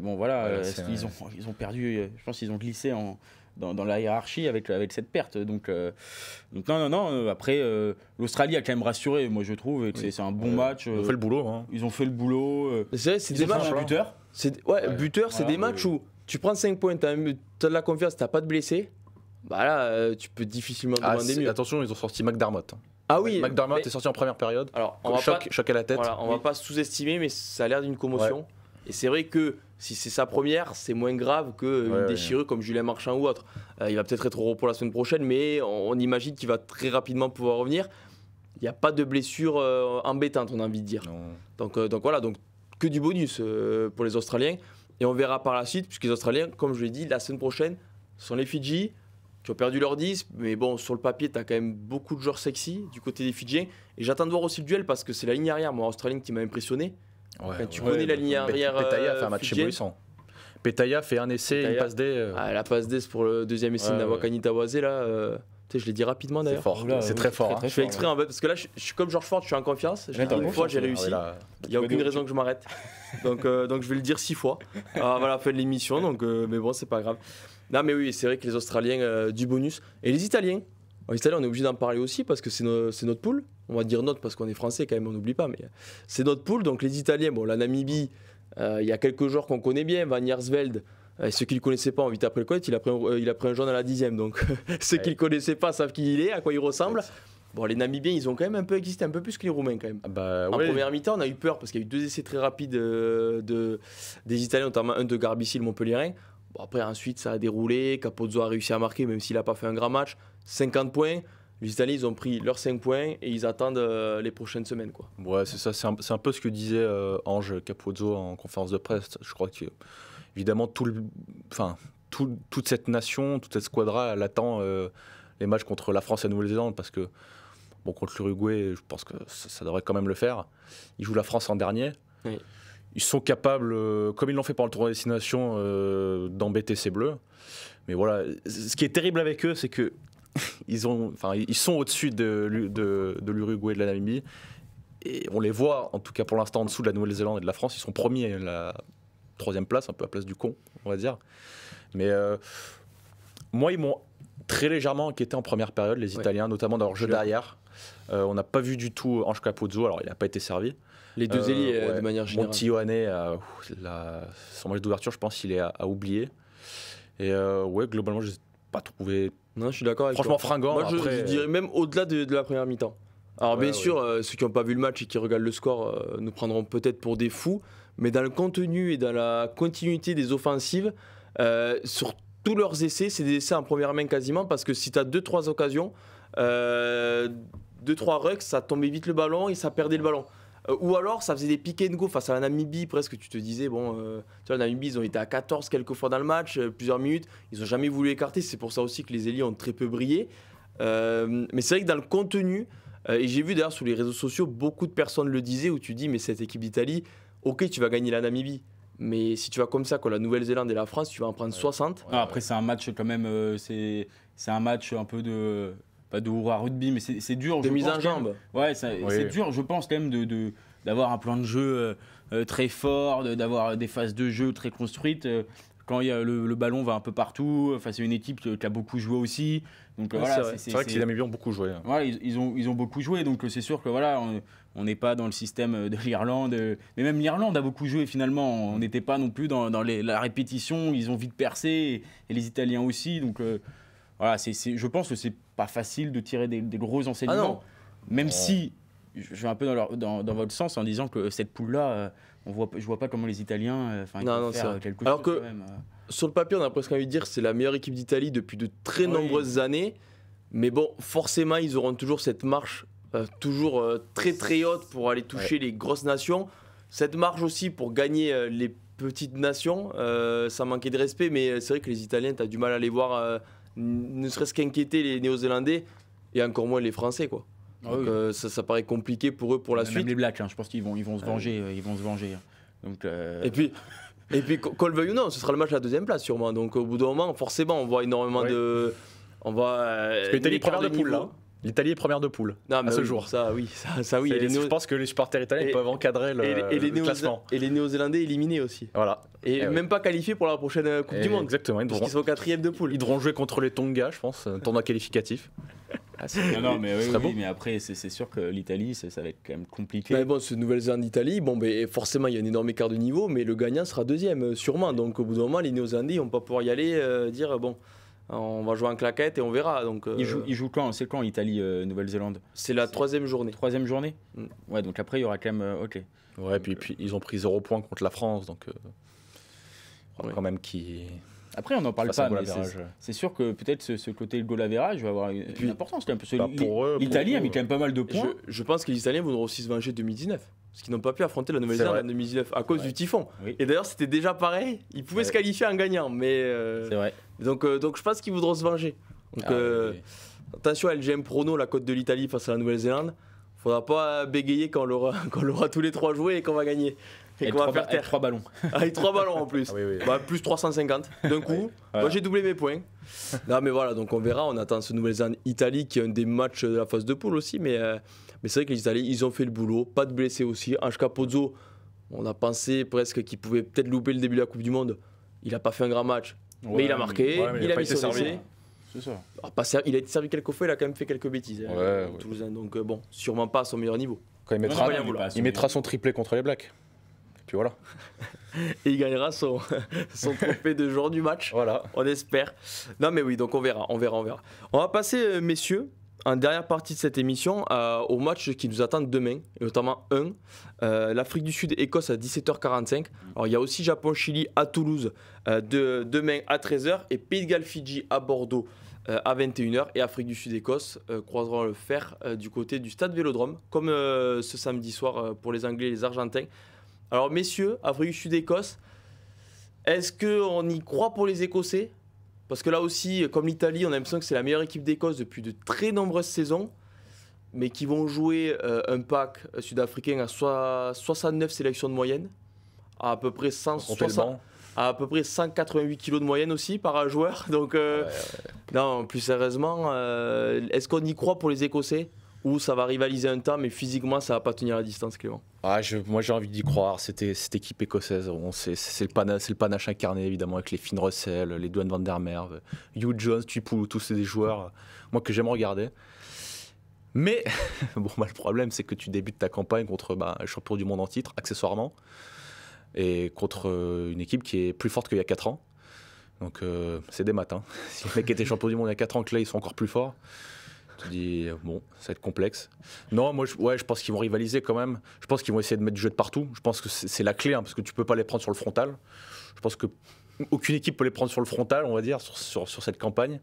S2: bon, voilà, ils, ont, ils ont perdu. je pense qu'ils ont glissé en dans, la hiérarchie avec, avec cette perte. Donc, euh, donc non, non, non. Euh, après, euh, l'Australie a quand même rassuré, moi je trouve. C'est un bon match. Hein. Ils ont fait le boulot. Ils ont fait le hein. boulot. C'est des matchs. Buteur. Ouais, ouais, buteur, c'est des matchs où tu prends 5 points, tu as, de la confiance, t'as pas de
S1: blessés. Bah là, tu peux difficilement ah, demander mieux. Attention, ils ont sorti McDermott. Hein. Ah oui. McDermott est
S3: sorti en première période.
S1: Alors, on choc, à la tête. on va pas sous-estimer, mais ça a l'air d'une commotion. Et c'est vrai que si c'est sa première, c'est moins grave qu'une euh, ouais, déchirure comme Julien Marchand ou autre. Euh, il va peut-être être au repos la semaine prochaine, mais on, imagine qu'il va très rapidement pouvoir revenir. Il n'y a pas de blessure euh, embêtante, on a envie de dire. Donc, voilà, donc que du bonus pour les Australiens. Et on verra par la suite, puisque les Australiens, comme je l'ai dit, la semaine prochaine sont les Fidji qui ont perdu leur 10, mais bon, sur le papier, tu as quand même beaucoup de joueurs sexy du côté des Fidji Et j'attends de voir aussi le duel parce que c'est la ligne arrière, moi, australienne, qui m'a impressionné tu connais la ligne arrière. Pétaya fait un euh, match Petaya fait un essai, il une passe D. Euh. Ah, la passe D, c'est pour le deuxième essai de Nawakani Tawase, là. Euh, tu sais, je l'ai dit rapidement d'ailleurs. C'est fort. c'est très, hein. fort je fais exprès, parce que là, je, suis comme George Ford, je suis en confiance. une fois, j'ai réussi. Ah, il n'y a aucune raison que je m'arrête. donc, donc, je vais le dire six fois. Ah, voilà, fin de l'émission. Donc, mais bon, c'est pas grave. Non, mais oui, c'est vrai que les Australiens du bonus et les Italiens. Oh, les Italiens, on est obligé d'en parler aussi parce que c'est notre poule on va dire notre parce qu'on est français quand même, on n'oublie pas, mais c'est notre poule. Donc les Italiens, bon, la Namibie, euh, il y a quelques joueurs qu'on connaît bien, Van Yersveld, euh, ceux qui ne le connaissaient pas, vite après le il a pris, euh, il a pris un jaune à la dixième. Donc ceux qui ne le connaissaient pas savent qui il est, à quoi il ressemble. Bon, les Namibiens, ils ont quand même un peu existé, un peu plus que les Roumains quand même. Ah bah, en première mi-temps, on a eu peur parce qu'il y a eu deux essais très rapides de, des Italiens, notamment un de Garbici, le Montpellierin. Bon, après, ensuite, ça a déroulé. Capozzo a réussi à marquer, même s'il n'a pas fait un grand match. 50 points. Les Italiens, ils ont pris leurs 5 points et ils attendent euh, les prochaines semaines. Quoi.
S3: Ouais, c'est ça. C'est un, peu ce que disait euh, Ange Capozzo en conférence de presse. Je crois que, évidemment, tout toute cette nation, toute cette squadra, elle attend euh, les matchs contre la France et la Nouvelle-Zélande parce que, bon, contre l'Uruguay, je pense que ça, devrait quand même le faire. Ils jouent la France en dernier. Ils sont capables, comme ils l'ont fait pendant le tournoi destination, d'embêter ces Bleus. Mais voilà, ce qui est terrible avec eux, c'est que ils, ont, enfin, ils sont au-dessus de, de, l'Uruguay et de la Namibie. Et on les voit, en tout cas pour l'instant, en dessous de la Nouvelle-Zélande et de la France. Ils sont premiers la troisième place, un peu à la place du con, on va dire. Mais euh, moi, ils m'ont très légèrement inquiété en première période, les Italiens, notamment dans leur jeu derrière. Euh, on n'a pas vu du tout Ange Capuzzo, alors il n'a pas été servi. Les deux euh, ailiers, de manière générale. Montilloané, son match d'ouverture, je pense, il est à, oublier. Et ouais, globalement, je pas trouvé. Non, je suis d'accord Franchement, fringant. Moi, je, dirais
S1: même au-delà de, la première mi-temps. Alors, bien sûr, euh, ceux qui n'ont pas vu le match et qui regardent le score euh, nous prendront peut-être pour des fous, mais dans le contenu et dans la continuité des offensives, euh, sur tous leurs essais, c'est des essais en première main quasiment, parce que si tu as 2-3 occasions, 2-3 rucks, ça tombait vite le ballon et ça perdait le ballon. Euh, ou alors, ça faisait des pick and go face à la Namibie, presque. Tu te disais, bon, euh, tu vois, la Namibie, ils ont été à 14 quelques fois dans le match, euh, plusieurs minutes. Ils n'ont jamais voulu écarter. C'est pour ça aussi que les Élites ont très peu brillé. mais c'est vrai que dans le contenu, et j'ai vu d'ailleurs sur les réseaux sociaux, beaucoup de personnes le disaient, où tu dis, mais cette équipe d'Italie, ok, tu vas gagner la Namibie.
S2: Mais si tu vas comme ça, quoi, la Nouvelle-Zélande et la France, tu vas en prendre 60. après, c'est un match quand même, c'est un match un peu de pas de à rugby, mais c'est dur. De mise en jambe. ouais, c'est dur, je pense quand même de d'avoir un plan de jeu euh, euh, très fort, d'avoir des phases de jeu très construites. Euh, quand y a le, ballon va un peu partout, face à une équipe qui a beaucoup joué aussi. c'est vrai, que les bien ont beaucoup joué. Hein. Ouais, ils, ont, ils ont beaucoup joué, donc c'est sûr que voilà, on n'est pas dans le système de l'Irlande. Mais même l'Irlande a beaucoup joué finalement. On n'était pas non plus dans, dans les, la répétition. Ils ont vite percé et, les Italiens aussi. Donc voilà, c'est, je pense que c'est pas facile de tirer des, gros ah enseignements, même si je vais un peu dans, leur, dans, dans, votre sens en disant que cette poule-là, je euh, on voit, je vois pas comment les Italiens, euh, non, faire quelque chose Alors que, euh.
S1: sur le papier, on a presque envie de dire c'est la meilleure équipe d'Italie depuis de très nombreuses années, mais bon, forcément, ils auront toujours cette marche toujours très très haute pour aller toucher les grosses nations, cette marche aussi pour gagner les petites nations, ça manquait de respect, mais c'est vrai que les Italiens, tu as du mal à les voir ne serait-ce qu'inquiéter les Néo-Zélandais et encore moins les Français, quoi. Ah euh, ça, paraît compliqué pour eux pour la suite. Même
S2: les Blacks, hein, je pense qu'ils vont, ils vont se euh. venger, euh, ils vont se venger. Hein. Donc, Et puis,
S1: et puis qu'on le veuille ou non, ce sera le match à la deuxième place sûrement. Donc au bout d'un moment, forcément, on voit énormément de, on voit. les que de poule là.
S3: L'Italie est première de poule non, mais à ce jour. Ça, oui, ça, oui. Je pense que
S1: les supporters italiens peuvent encadrer le, les classement. Et les Néo-Zélandais éliminés
S3: aussi. Voilà. Et, eh même pas qualifiés pour la prochaine euh, Coupe du Monde. Exactement. Ils, devront... sont quatrième de poule. Ils devront jouer contre les Tonga, je pense, un tournoi qualificatif. Ah, non, non, mais, mais après, c'est sûr que
S1: l'Italie, ça, va être quand même compliqué. Mais bon, ce Nouvelle-Zélande-Italie, bon, ben, forcément, il y a un énorme écart de niveau, mais le gagnant sera deuxième, euh, sûrement. Donc, au bout d'un moment, les Néo-Zélandais, on ne pas pouvoir y aller, euh, dire, bon, on va jouer en claquette et on verra. Donc, il joue, euh,
S2: il joue quand C'est quand Italie, euh, Nouvelle-Zélande C'est la troisième journée. Troisième journée mm. Ouais, donc après, il y aura quand même. Euh, ok. Ouais, et puis, puis, ils ont pris zéro points contre la France, donc. Quand même qui.
S3: Après, on n'en parle pas, mais
S2: c'est sûr que peut-être ce, côté côté Golavera average va avoir une, importance bah, pour eux, L'Italie a mis quand même pas mal de points. Je,
S1: pense que les Italiens voudront aussi se venger 2019 parce qu'ils n'ont pas pu affronter la Nouvelle-Zélande en 2019 à cause du typhon. Et d'ailleurs, c'était déjà pareil. Ils pouvaient se qualifier en gagnant, mais euh, vrai. donc euh, donc je pense qu'ils voudront se venger. Donc ah euh, attention, LGM Prono, la côte de l'Italie face à la Nouvelle-Zélande. Faudra pas bégayer quand on l'aura tous les trois joué et qu'on va gagner. Et, va faire trois ballons. Avec ah, trois ballons en plus. Ah bah, plus 350 d'un coup. Moi, bah, j'ai doublé mes points. Non, mais voilà, donc on verra. On attend ce Nouvel zélande italie qui est un des matchs de la phase de poule aussi. Mais, euh, mais c'est vrai que les Italiens, ils ont fait le boulot. Pas de blessés aussi. à Capozzo, on a pensé presque qu'il pouvait peut-être louper le début de la Coupe du Monde. Il n'a pas fait un grand match. mais il a marqué. il, a, mis été servi. C'est Ça. Ah, il a été servi quelques fois, il a quand même fait quelques bêtises. Hein. Ouais, donc euh, bon, sûrement pas à
S3: son meilleur niveau. Quand il
S2: mettra, il mettra
S1: son
S3: triplé contre les Blacks. Puis voilà.
S1: Et il gagnera son, trophée de joueur du match. Voilà. On espère. Non, mais oui, donc on verra, on verra, on verra. On va passer, euh, messieurs, en dernière partie de cette émission euh, au match qui nous attend demain, et notamment un, euh, l'Afrique du Sud, Écosse à 17h45. Alors il y a aussi Japon-Chili à Toulouse de, demain à 13h et Pays de Galles-Fidji à Bordeaux à 21h et Afrique du Sud-Écosse croiseront le fer du côté du stade Vélodrome, comme ce samedi soir pour les Anglais et les Argentins. Alors messieurs, Afrique Sud-Écosse, est-ce qu'on y croit pour les Écossais Parce que là aussi, comme l'Italie, on a l'impression que c'est la meilleure équipe d'Écosse depuis de très nombreuses saisons, mais qui vont jouer euh, un pack euh, sud-africain à 69 sélections de moyenne, à peu près 160 à peu près 188 kilos de moyenne aussi par un joueur. Donc, euh, non, plus sérieusement, est-ce qu'on y croit pour les Écossais ou ça va rivaliser un temps, mais physiquement, ça va pas tenir la distance, Clément
S3: ah, Moi, j'ai envie d'y croire. C'était cette équipe écossaise, c'est le, panache, le panache incarné, évidemment, avec les Finn Russell, les Dwayne Van Der Merve, Hugh Jones, Tupou, tous ces joueurs, euh, moi, que j'aime regarder. Mais, bon, bah, le problème, c'est que tu débutes ta campagne contre bah, un champion du monde en titre, accessoirement, et contre euh, une équipe qui est plus forte qu'il y a 4 ans. Donc, euh, c'est des matins. Si le mec était champion du monde il y a 4 ans, que là, ils sont encore plus forts. Tu dis, bon, ça va être complexe. Non, moi, je, je pense qu'ils vont rivaliser quand même. Je pense qu'ils vont essayer de mettre du jeu de partout. Je pense que c'est la clé, hein, parce que tu peux pas les prendre sur le frontal. Je pense que aucune équipe peut les prendre sur le frontal, on va dire, sur, cette campagne.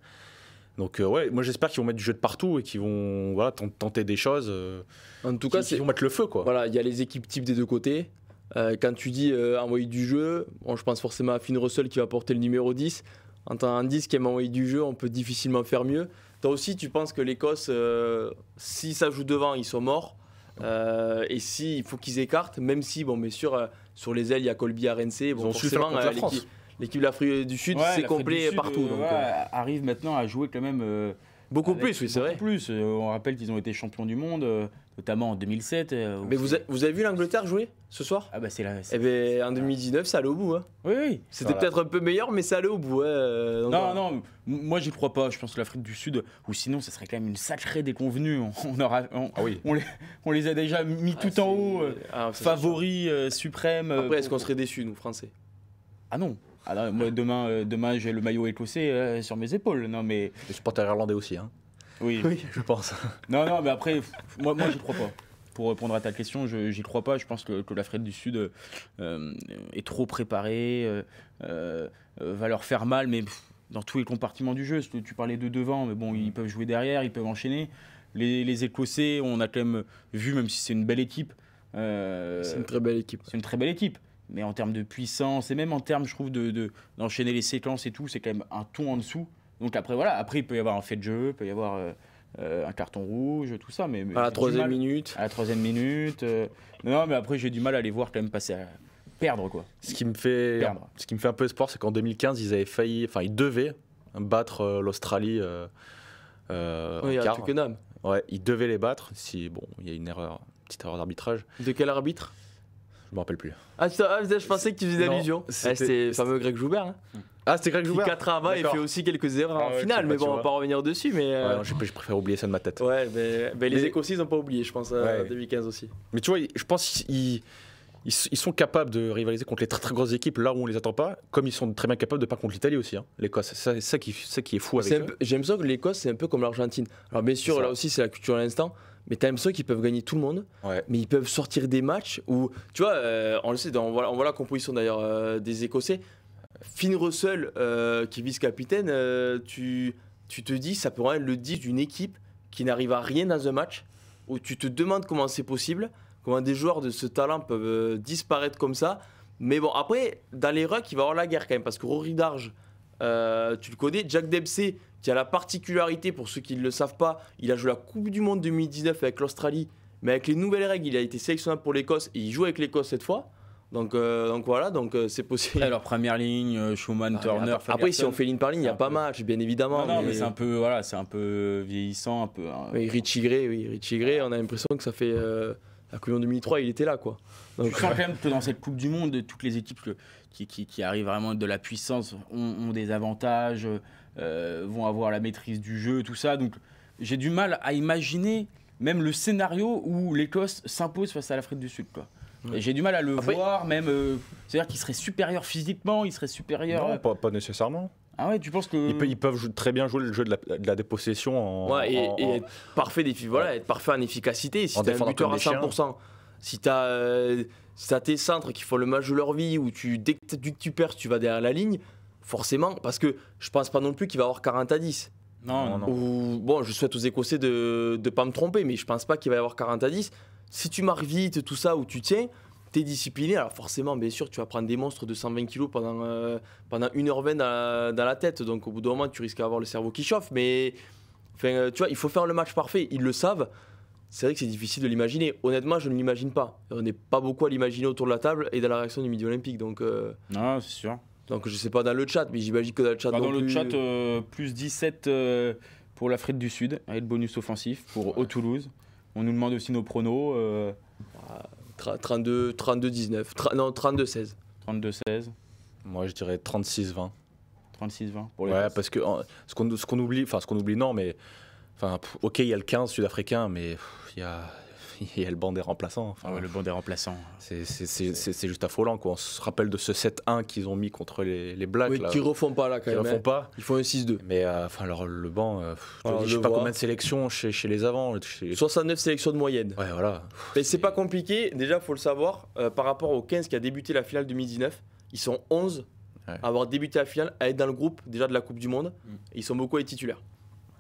S3: Donc euh, ouais, moi j'espère qu'ils vont mettre du jeu de partout et qu'ils vont voilà, tenter des choses. Euh, en tout cas, ils vont mettre le feu quoi. Voilà, il y a les équipes types des deux côtés. Euh, quand tu dis envoyer du
S1: jeu, je pense forcément à Finn Russell qui va porter le numéro 10. En tant que 10 qui aime envoyer du jeu, on peut difficilement faire mieux. Toi aussi, tu penses que l'Écosse, euh, si ça joue devant, ils sont morts. Euh, et s'il faut qu'ils écartent, même si, bon, mais sur, euh, sur les ailes, il y a Colby à Rennes, bon, forcément, l'équipe de l'Afrique du Sud, c'est complet partout. Donc,
S2: arrive maintenant à jouer quand même Beaucoup plus, oui, c'est vrai. plus. Euh, on rappelle qu'ils ont été champions du monde, euh, notamment en 2007. Euh, mais vous, vous avez vu l'Angleterre jouer ce soir Ah, bah c'est là.
S1: Eh bien, en 2019, ça allait
S2: au bout. Hein. Oui, oui. C'était peut-être un peu meilleur, mais ça allait au bout. non, non, moi j'y crois pas. Je pense que l'Afrique du Sud, ou sinon, ça serait quand même une sacrée déconvenue. On, aura, ah on, les, a déjà mis ah, tout en haut, ah, favoris suprêmes. Après, est-ce qu'on serait déçus, nous, Français Ah non. Alors ah moi demain, euh, demain j'ai le maillot écossais euh, sur mes épaules. Non mais. Les supporters irlandais aussi, hein. Oui. je pense. non, non, mais après, moi, moi j'y crois pas. Pour répondre à ta question, je j'y crois pas. Je pense que, que l'Afrique du Sud euh, est trop préparée, va leur faire mal, mais dans tous les compartiments du jeu. Tu parlais de devant, mais bon, ils peuvent jouer derrière, ils peuvent enchaîner. Les, les Écossais, on a quand même vu, même si c'est une belle équipe. c'est une très belle équipe. C'est une très belle équipe mais en termes de puissance et même en termes, je trouve, de, d'enchaîner les séquences et tout, c'est quand même un ton en dessous. Donc après, voilà, après, il peut y avoir un fait de jeu, il peut y avoir euh, euh, un carton rouge, tout ça. Mais, à la troisième minute. À la troisième minute. Euh, non, mais après, j'ai du mal à les voir quand même passer à perdre, quoi.
S3: Ce qui me fait, Ce qui me fait un peu espoir, c'est qu'en 2015, ils avaient failli, enfin, ils devaient battre l'Australie. oui, à Ouais, ils devaient les battre. Si, bon, il y a une erreur, une petite erreur d'arbitrage. De quel arbitre je me rappelle plus. Ah, ah je pensais que tu faisais allusion. Ah, c'était le
S1: fameux Greg Joubert. Hein. Ah, c'était Greg Joubert. 4 à 20 et fait aussi quelques erreurs en ah finale, mais bon, on va pas revenir dessus. Mais euh, je,
S3: préfère oublier ça de ma tête.
S1: Ouais, mais, les Écossais, ils n'ont pas oublié, je pense, en euh, 2015 aussi.
S3: Mais tu vois, je pense qu'ils ils, sont capables de rivaliser contre les très, très grosses équipes là où on les attend pas, comme ils sont très bien capables de pas contre l'Italie aussi. Hein. L'Écosse, c'est ça, qui, qui est fou avec eux.
S1: J'aime ça que l'Écosse, c'est un peu comme l'Argentine. Alors bien sûr, là aussi, c'est la culture à l'instant mais t'as même l'impression qu'ils peuvent gagner tout le monde, mais ils peuvent sortir des matchs où, tu vois, euh, on le sait, dans, on, voit, la composition d'ailleurs euh, des Écossais, Finn Russell euh, qui est vice-capitaine, tu, tu te dis, ça peut être le 10 d'une équipe qui n'arrive à rien dans un match, où tu te demandes comment c'est possible, comment des joueurs de ce talent peuvent disparaître comme ça. Mais bon, après, dans les rucks, il va y avoir la guerre quand même, parce que Rory Darge, tu le connais, Jack Dempsey, qui a la particularité, pour ceux qui ne le savent pas, il a joué la Coupe du Monde 2019 avec l'Australie, mais avec les nouvelles règles, il a été sélectionné pour l'Écosse et il joue avec l'Écosse cette fois. Donc, euh, donc voilà, donc euh, c'est possible. Alors première ligne, euh, Schumann, ah, Turner. Après, si on fait ligne par ligne, il y a pas mal, match, bien évidemment. Non, mais, c'est un
S2: peu voilà, c'est un peu vieillissant, un peu. Hein. Oui, Richie Gray, oui, Richie Gray, on a l'impression que ça fait la Coupe du Monde 2003, il était là quoi. Donc, je sens quand même que dans cette Coupe du Monde, toutes les équipes qui, qui, arrivent vraiment de la puissance ont des avantages. Euh, vont avoir la maîtrise du jeu, tout ça. Donc j'ai du mal à imaginer même le scénario où l'Écosse s'impose face à l'Afrique du Sud. Quoi. J'ai du mal à le voir, même. Euh, c'est-à-dire qu'il serait supérieur physiquement, il serait supérieur. Non,
S3: euh, pas, nécessairement. Ah ouais, tu penses que. Ils, peuvent jouer, très bien jouer le jeu de la, dépossession en. et, être
S1: parfait, voilà, être parfait en efficacité. Si t'es un buteur à 100%, si t'as tes centres qui font le match de leur vie, où tu, dès que tu perds, tu vas derrière la ligne, forcément, parce que je pense pas non plus qu'il va avoir 40 à 10. Non, non, Ou, bon, je souhaite aux Écossais de ne pas me tromper, mais je pense pas qu'il va y avoir 40 à 10. Si tu marques vite, tout ça, où tu tiens, tu es discipliné. Alors forcément, bien sûr, tu vas prendre des monstres de 120 kg pendant, euh, pendant 1h20 dans la, tête. Donc au bout d'un moment, tu risques d'avoir le cerveau qui chauffe. Mais enfin, euh, tu vois, il faut faire le match parfait. Ils le savent. C'est vrai que c'est difficile de l'imaginer. Honnêtement, je ne l'imagine pas. On n'est pas beaucoup à l'imaginer autour de la table et dans la réaction du Midi Olympique. Donc, euh,
S2: Non, c'est sûr.
S1: Donc je sais pas dans le chat, mais j'imagine que dans le chat. Bah, dans le chat,
S2: euh, euh, plus 17 euh, pour l'Afrique du Sud, avec le bonus offensif pour toulouse On nous demande aussi nos pronos. 32, 32-19. Ah, non, 32-16. 32-16.
S3: Moi je dirais 36-20. 36-20 pour Ouais, parce que ce qu'on oublie, enfin ce qu'on oublie, non, mais. Enfin, ok, il y a le 15 sud-africain, mais il y a il y a le banc des remplaçants. Ah le banc des remplaçants. C'est juste affolant. Quoi. On se rappelle de ce 7-1 qu'ils ont mis contre les, les Blacks. Oui, là. qui refont pas là quand ils même. Refont hein. pas. Ils font un 6-2. Mais euh, enfin, alors, le banc, euh, je ne sais pas combien de sélections chez, chez les avant. 69 sélections de moyenne. Ouais, voilà.
S1: Mais c'est pas compliqué. Déjà, faut le savoir, euh, par rapport aux 15 qui a débuté la finale 2019, ils sont 11 à avoir débuté la finale, à être dans le groupe déjà de la Coupe du Monde. Mm. Ils sont beaucoup les titulaires.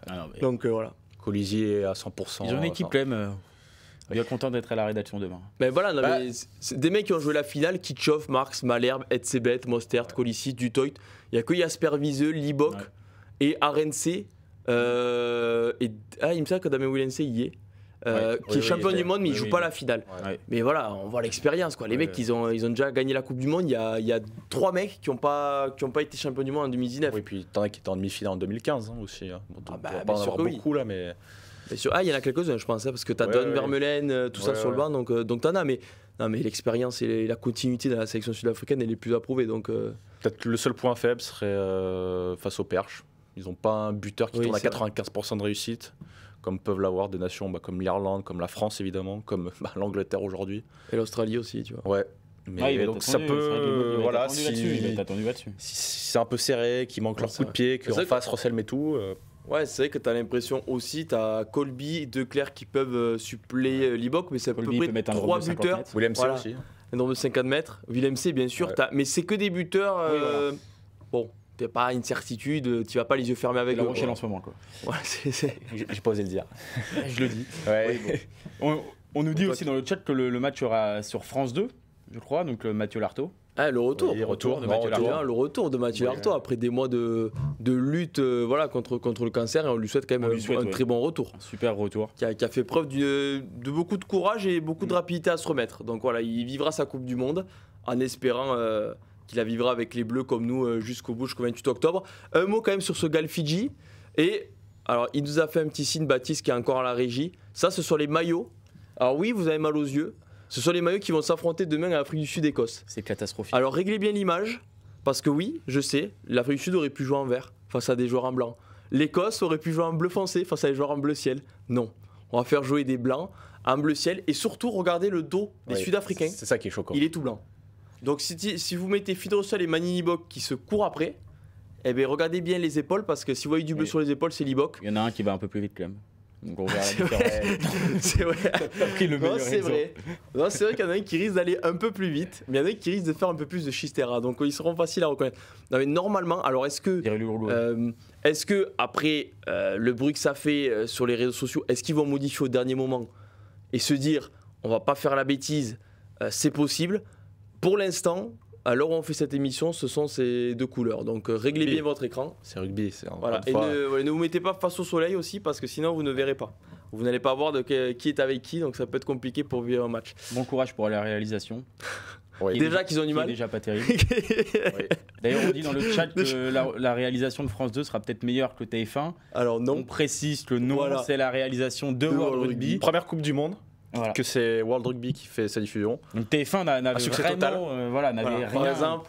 S2: Ah Donc voilà. Colisier à 100%. Ils ont une équipe quand même est content d'être à la rédaction demain.
S1: Ben bah, mais voilà, des mecs qui ont joué la finale, Kitchoff, Marx, Malherbe, Etzebet, Mostert, Colissi, Dutoit. Il n'y a que yasper Viseux, Libok et RNC. Euh, et, ah, il me semble que Damien Willens y est. Euh, qui est champion du monde, mais il joue pas la finale. Mais voilà, on voit l'expérience. quoi. Les mecs, ils ont, ils ont déjà gagné la Coupe du Monde. Il y a, y a trois mecs qui n'ont pas, qui ont pas été champion du monde en 2019. Oui, puis t'en as qui étaient en demi-finale en 2015 aussi. beaucoup là, mais. Ah, il y en a quelques-uns, je pense, parce que tu as donne Don euh, tout ça sur le banc, donc, euh, tu en as, mais, l'expérience et la continuité de la sélection sud-africaine, elle est plus approuvée.
S3: Donc, euh. Peut-être le seul point faible serait face aux Perches. Ils n'ont pas un buteur qui tourne à 95% de réussite, comme peuvent l'avoir des nations bah, comme l'Irlande, comme la France évidemment, comme bah, l'Angleterre aujourd'hui. Et l'Australie aussi, tu vois. Ouais, ah, mais donc ça peut, voilà, si, c'est un peu serré, qu'il manque leur coup de pied, qu'en face Rossell met tout.
S1: Ouais, c'est vrai que tu as l'impression aussi, tu as Colby De Declerc qui peuvent euh, suppléer euh, Liboc, mais c'est à peu près peut trois buteurs. William C aussi. Hein. Un nombre de 50 mètres. William C, bien sûr, as, mais c'est que des buteurs. Euh, bon, tu pas une certitude, tu vas pas les yeux fermés avec La Rochelle en ce moment,
S2: quoi. Ouais, J'ai pas osé le dire. Je le dis. on, nous dit aussi dans le chat que le, match sera sur France 2, je crois, donc Mathieu Lartaud. Eh, le retour, retour, de Mathieu le
S1: retour de Mathieu après des mois de, lutte euh, voilà, contre, contre le cancer et on lui souhaite quand même un, très bon retour. super retour. Qui a, fait preuve de beaucoup de courage et beaucoup de mm. rapidité à se remettre. Donc voilà, il vivra sa Coupe du Monde en espérant euh, qu'il la vivra avec les Bleus comme nous euh, jusqu'au bout, jusqu'au 28 octobre. Un mot quand même sur ce Gal Fidji. Et alors, il nous a fait un petit signe, Baptiste, qui est encore à la régie. Ça, ce sont les maillots. Alors oui, vous avez mal aux yeux, ce sont les maillots qui vont s'affronter demain à l'Afrique du Sud-Écosse. C'est catastrophique. Alors réglez bien l'image, parce que oui, je sais, l'Afrique du Sud aurait pu jouer en vert face à des joueurs en blanc. L'Écosse aurait pu jouer en bleu foncé face à des joueurs en bleu ciel. Non. On va faire jouer des blancs en bleu ciel et surtout regardez le dos des Sud-Africains. C'est ça qui est choquant. Il est tout blanc. Donc si, vous mettez Fidrosol et manini Bok qui se courent après, eh bien regardez bien les épaules parce que si vous voyez du bleu sur les épaules, c'est
S2: Libok. Il y en a un qui va un peu plus vite quand même. C'est vrai. qu'il y en a un qui risque d'aller un peu plus vite, mais il y en a un qui risque de faire un peu plus de schistera. Donc
S1: euh, ils seront faciles à reconnaître. mais normalement, alors est-ce que. Euh, est-ce que, après euh, le bruit que ça fait sur les réseaux sociaux, est-ce qu'ils vont modifier au dernier moment et se dire on va pas faire la bêtise, c'est possible Pour l'instant, alors on fait cette émission, ce sont ces deux couleurs. Donc euh, réglez bien votre écran. C'est rugby, c'est Et ne, vous mettez pas face au soleil aussi parce que sinon vous ne verrez pas. Vous n'allez pas voir de qui est avec qui, donc ça peut être compliqué
S2: pour vivre un match. Bon courage pour la réalisation. Déjà qu'ils ont du mal. Déjà pas terrible. D'ailleurs, on dit dans le chat que la, réalisation de France 2 sera peut-être meilleure que le TF1. Alors non. On précise que non, c'est la réalisation de, World Rugby. Première Coupe du Monde que c'est World Rugby qui fait sa diffusion. Donc TF1 n'avait euh, Rien,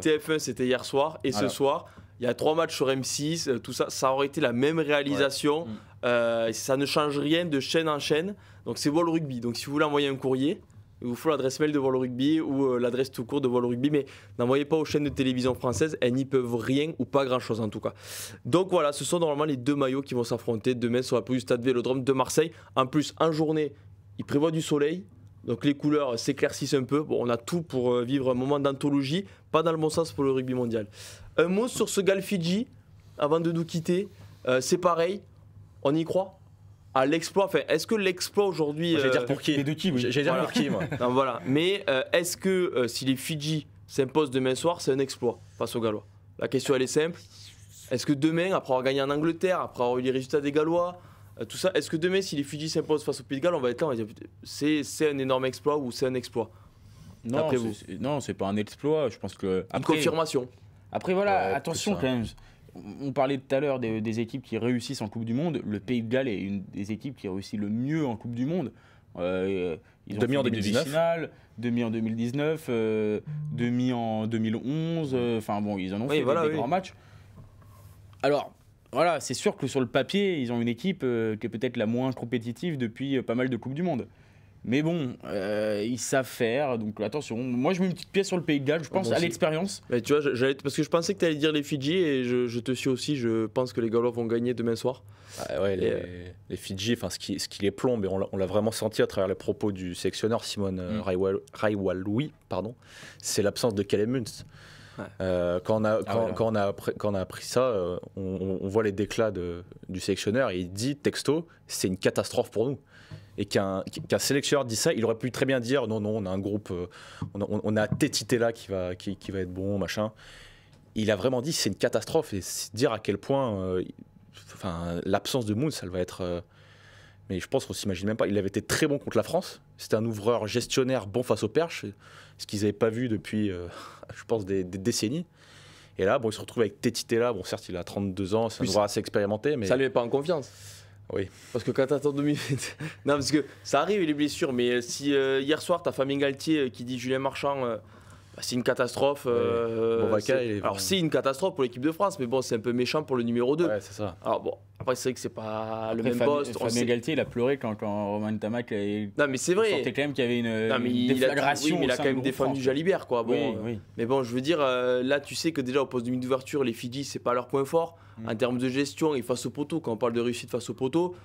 S1: TF1 euh, c'était hier soir et ce soir, il y a trois matchs sur M6, euh, tout ça, ça aurait été la même réalisation. Mm. ça ne change rien de chaîne en chaîne. Donc c'est World Rugby. Donc si vous voulez envoyer un courrier, il vous faut l'adresse mail de World Rugby ou l'adresse tout court de World Rugby, mais n'envoyez pas aux chaînes de télévision françaises, elles n'y peuvent rien ou pas grand chose en tout cas. Donc voilà, ce sont normalement les deux maillots qui vont s'affronter demain sur la plus Stade Vélodrome de Marseille. En plus, en journée, il prévoit du soleil, donc les couleurs s'éclaircissent un peu. Bon, on a tout pour euh, vivre un moment d'anthologie, pas dans le bon sens pour le rugby mondial. Un mot sur ce Gal Fidji, avant de nous quitter. Euh, c'est pareil, on y croit à l'exploit. Enfin, est-ce que l'exploit aujourd'hui. J'allais dire euh, pour qui J'allais dire pour qui, moi. Mais est-ce que si les Fidji s'imposent demain soir, c'est un exploit face aux Gallois La question, elle est simple. Est-ce que demain, après avoir gagné en Angleterre, après avoir eu les résultats des Gallois, euh, tout ça. Est-ce que demain, si les Fidji s'imposent face au Pays de Galles, on va être là, on va dire c'est un énorme exploit ou c'est un exploit
S2: Non, après non, c'est pas un exploit. Je pense que une confirmation. Après voilà, attention On parlait tout à l'heure des, équipes qui réussissent en Coupe du Monde. Le Pays de Galles est une des équipes qui réussit le mieux en Coupe du Monde. Euh, ils ont demi en 2019, demi en 2019, euh, demi en 2011. Enfin bon, ils en ont fait des, grands matchs. Alors, voilà, c'est sûr que sur le papier, ils ont une équipe euh, qui est peut-être la moins compétitive depuis euh, pas mal de Coupes du Monde. Mais bon, euh, ils savent faire, donc attention. Moi, je mets une petite pièce sur le Pays de Galles, je ah, pense, à l'expérience.
S1: Mais bah, tu vois, parce que je pensais que tu allais dire les Fidji, et je, te suis aussi, je pense que les Gallois vont gagner demain
S3: soir. Ah ouais, les, Fidji, enfin, ce qui, ce qui les plombe, on l'a vraiment senti à travers les propos du sélectionneur Simone mmh. Raiwaloui, pardon, c'est l'absence de Kellen Munz. Euh, quand, on a, ah on a appris ça, euh, on, voit les déclats de, du sélectionneur il dit texto, c'est une catastrophe pour nous. Et qu'un sélectionneur dit ça, il aurait pu très bien dire non, non, on a un groupe, euh, on, a, on qui va, qui, va être bon, machin. Il a vraiment dit c'est une catastrophe et dire à quel point enfin, l'absence de Moon, ça va être. mais je pense qu'on s'imagine même pas. Il avait été très bon contre la France. C'était un ouvreur gestionnaire bon face aux perches, ce qu'ils n'avaient pas vu depuis je pense, des, décennies. Et là, bon, il se retrouve avec Tétitella. là. Bon, certes, il a 32 ans, c'est un droit assez expérimenté, mais. Ça lui met pas en confiance. Oui. Parce que quand t'attends deux minutes. non, parce que ça arrive les blessures, mais
S1: si euh, hier soir, ta Fabien Galtier euh, qui dit Julien Marchand. Euh, bah, c'est une catastrophe. Euh, alors, c'est une catastrophe pour l'équipe de France, mais bon, c'est un peu méchant pour le numéro 2. c'est Alors, bon, après, c'est vrai que c'est pas le même poste. Fabien
S2: il a pleuré quand, quand Romain Tamac. Non, mais c'est vrai. Il quand même qu'il y avait une, déflagration. Il a, mais il a quand même défendu Jalibert, quoi. Euh, mais bon, je veux dire,
S1: euh, là, tu sais que déjà, au poste de d'ouverture, les Fidji, c'est pas leur point fort. Mm. En termes de gestion et face au poteau, quand on parle de réussite face au poteau,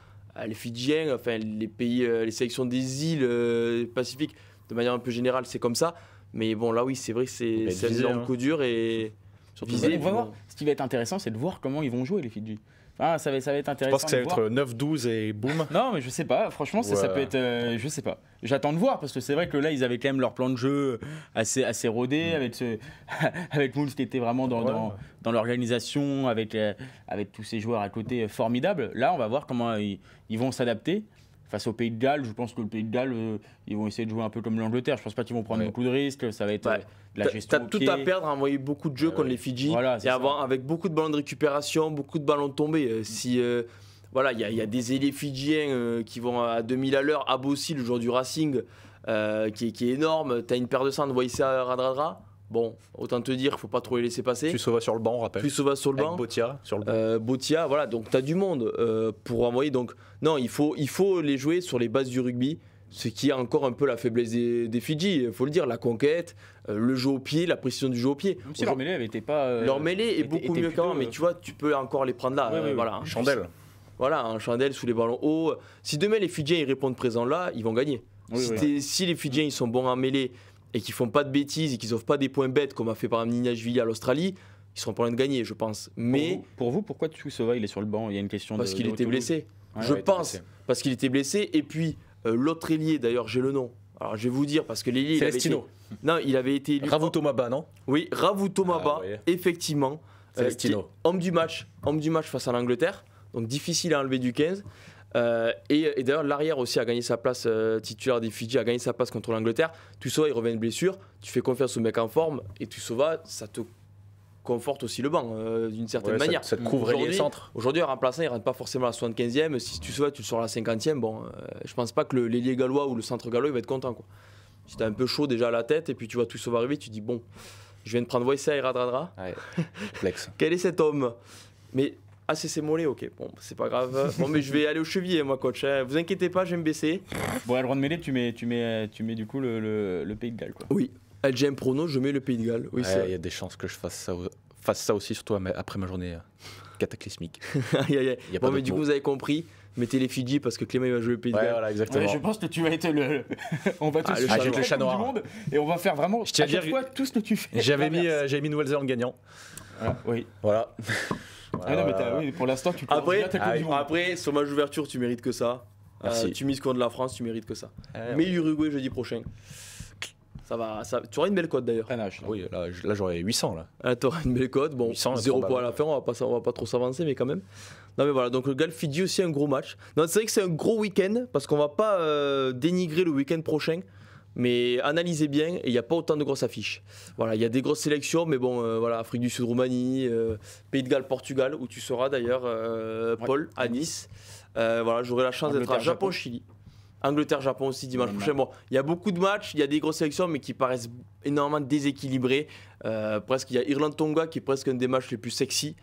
S1: les Fidjiens, enfin les pays, les sélections des îles Pacifiques, de manière un peu générale, c'est comme ça. Mais bon, là, oui, c'est vrai que c'est un hein. coup dur
S2: et. Bah, on va voir. Ce qui va être intéressant, c'est de voir comment ils vont jouer, les filles Ah, ça va, ça va être intéressant. Je pense que ça va être 9-12 et boum. Non, mais je sais pas. Franchement, ça, peut être. Euh, je sais pas. J'attends de voir parce que c'est vrai que là, ils avaient quand même leur plan de jeu assez, assez rodé mm. avec, ce, avec qui était vraiment dans, dans, l'organisation, avec, euh, avec tous ces joueurs à côté euh, formidables. Là, on va voir comment ils vont s'adapter face au Pays de Galles, je pense que le Pays de Galles, euh, ils vont essayer de jouer un peu comme l'Angleterre. Je pense pas qu'ils vont prendre beaucoup de risques. Ça va être euh, de la gestion. T'as tout à perdre à hein,
S1: envoyer beaucoup de jeux euh, contre les Fidji et avoir avec beaucoup de ballons de récupération, beaucoup de ballons tombés. Si voilà, il y, a des ailiers fidjiens qui vont à 2000 à l'heure. Abossi, le joueur du Racing, qui, est énorme. T'as une paire de sang ça à Radradra. Bon, autant te dire, faut pas trop les laisser passer. Tu
S3: sauves sur le banc, on rappelle. Tu sauves sur le banc. Botia, sur le banc. Euh, Botia, voilà, donc tu as du
S1: monde euh, pour envoyer. Donc, non, il faut, il faut les jouer sur les bases du rugby. Ce qui est encore un peu la faiblesse des, Fidji, il faut le dire, la conquête, euh, le jeu au pied, la précision du jeu au pied. si leur mêlée n'était pas. leur mêlée est beaucoup mieux quand même, mais tu vois, tu peux encore les prendre là. voilà, hein. Chandelle. Voilà, un chandelle sous les ballons hauts. Si demain les Fidjiens ils répondent présent là, ils vont gagner. si, si, les Fidjiens ils sont bons en mêlée, et qu'ils font pas de bêtises et qu'ils offrent pas des points bêtes comme a fait par exemple Nina à l'Australie, ils seront pas loin de gagner, je pense. Mais pour vous, pour vous pourquoi va il est sur le banc Il y a une question parce qu'il était blessé. je pense parce qu'il était blessé et puis euh, l'autre ailier d'ailleurs, j'ai le nom. Alors je vais vous dire parce que l'ailier Non, il avait été Ravu Tomaba, non Oui, Ravu Tomaba, ah, effectivement. Euh, homme du match, homme du match face à l'Angleterre. Donc difficile à enlever du 15. Euh, et, d'ailleurs, l'arrière aussi a gagné sa place euh, titulaire des Fidji, a gagné sa place contre l'Angleterre. tu sauves, il revient de blessure. Tu fais confiance au mec en forme et tu sauves, ça te conforte aussi le banc euh, d'une certaine manière. Ça, te couvre les centres. Aujourd'hui, un remplaçant, il ne rentre pas forcément à la 75e. Si tu sauves, tu le sors à la 50e, bon, je pense pas que l'ailier gallois ou le centre gallois, il va être content. Quoi. Si un peu chaud déjà à la tête et puis tu vois sauver arriver, tu dis bon, je viens de prendre Wessai et Radradra. Ouais, Quel est cet homme Mais ah, c'est mollet, ok. Bon, bah, c'est pas grave. Bon, mais je vais aller au cheville, moi, coach. Hein. Vous inquiétez pas, je vais me baisser. Bon, à le de mêlée, tu mets, tu mets, tu mets du coup le, le, le pays de Galles, quoi. Oui. LGM eh, prono, je mets le pays de Galles. Oui, Il y a
S3: des chances que je fasse ça, fasse ça aussi, surtout après ma journée euh, cataclysmique.
S1: a, bon, mais du coup, vous avez compris.
S3: Mettez les Fidji parce que Clément il va jouer le pays de Galles. Voilà,
S1: exactement. je
S2: pense que tu vas être le. on va ah, tous le, chat noir. et on va faire vraiment. Je tiens à dire quoi, tout ce que tu fais. J'avais ah,
S3: mis, euh, mis Nouvelle-Zélande gagnant. Ah, oui. Voilà. Ah non, mais euh, pour l'instant, tu peux Après, ah
S1: après, sur ma d'ouverture, tu mérites que ça. Euh, tu mises contre la France, tu mérites que ça.
S3: Ah mais l'Uruguay
S1: jeudi prochain. Ça va, tu auras une belle cote d'ailleurs. Ah oui, là, j'aurais 800 là. Tu auras une belle cote. Bon, 0 points à la fin, on va pas, on va pas trop s'avancer, mais quand même. Non, mais voilà, donc le Fidji aussi, un gros match. c'est vrai que c'est un gros week-end, parce qu'on va pas euh, dénigrer le week-end prochain mais analysez bien il n'y a pas autant de grosses affiches. Voilà, il y a des grosses sélections, mais bon, euh, voilà, Afrique du Sud, Roumanie, euh, Pays de Galles, Portugal, où tu seras d'ailleurs, euh, Paul, à Nice. voilà, j'aurai la chance d'être à Japon, Chili. Angleterre, Japon aussi dimanche prochain. Bon, il y a beaucoup de matchs, il y a des grosses sélections, mais qui paraissent énormément déséquilibrées. presque, il y a Irlande-Tonga qui est presque un des matchs les plus sexy.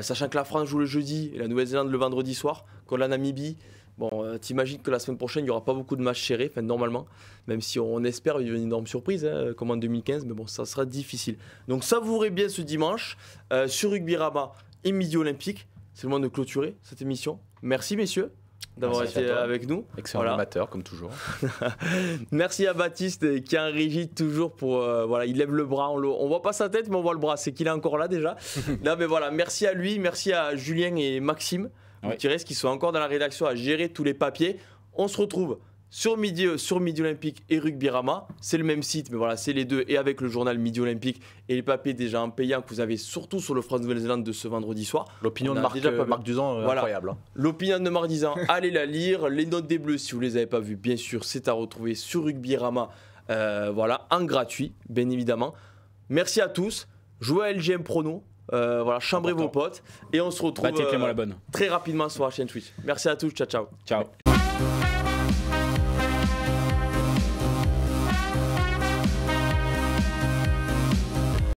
S1: sachant que la France joue le jeudi et la Nouvelle-Zélande le vendredi soir contre la Namibie. Bon, euh, t'imagines que la semaine prochaine, il n'y aura pas beaucoup de matchs serrés, enfin, normalement, même si on espère une énorme surprise, hein, comme en 2015, mais bon, ça sera difficile. Donc savourez bien ce dimanche sur euh, Rugby Rama et Midi Olympique. C'est le moment de clôturer cette émission. Merci messieurs d'avoir été avec nous. Excellent
S3: amateur, comme toujours.
S1: Merci à Baptiste euh, qui est un rigide toujours pour. voilà, il lève le bras, on, ne on voit pas sa tête, mais on voit le bras. C'est qu'il est encore là déjà. là, mais voilà, merci à lui, merci à Julien et Maxime il reste encore dans la rédaction à gérer tous les papiers. On se retrouve euh, sur Midi, Olympique et Rugby Rama. C'est le même site, mais voilà, c'est les deux. Et avec le journal Midi Olympique et les papiers déjà en payant que vous avez surtout sur le France-Nouvelle-Zélande de ce vendredi soir. L'opinion de Marc, déjà euh, euh, incroyable. Hein. L'opinion de Marc Duzan, allez la lire. Les notes des Bleus, si vous les avez pas vues, bien sûr, c'est à retrouver sur Rugby Rama. voilà, en gratuit, bien évidemment. Merci à tous. Jouez à LGM Prono. Euh, voilà, chambrez vos potes. Et on se retrouve euh, très rapidement sur la chaîne Twitch. Merci à tous, ciao ciao. Ciao.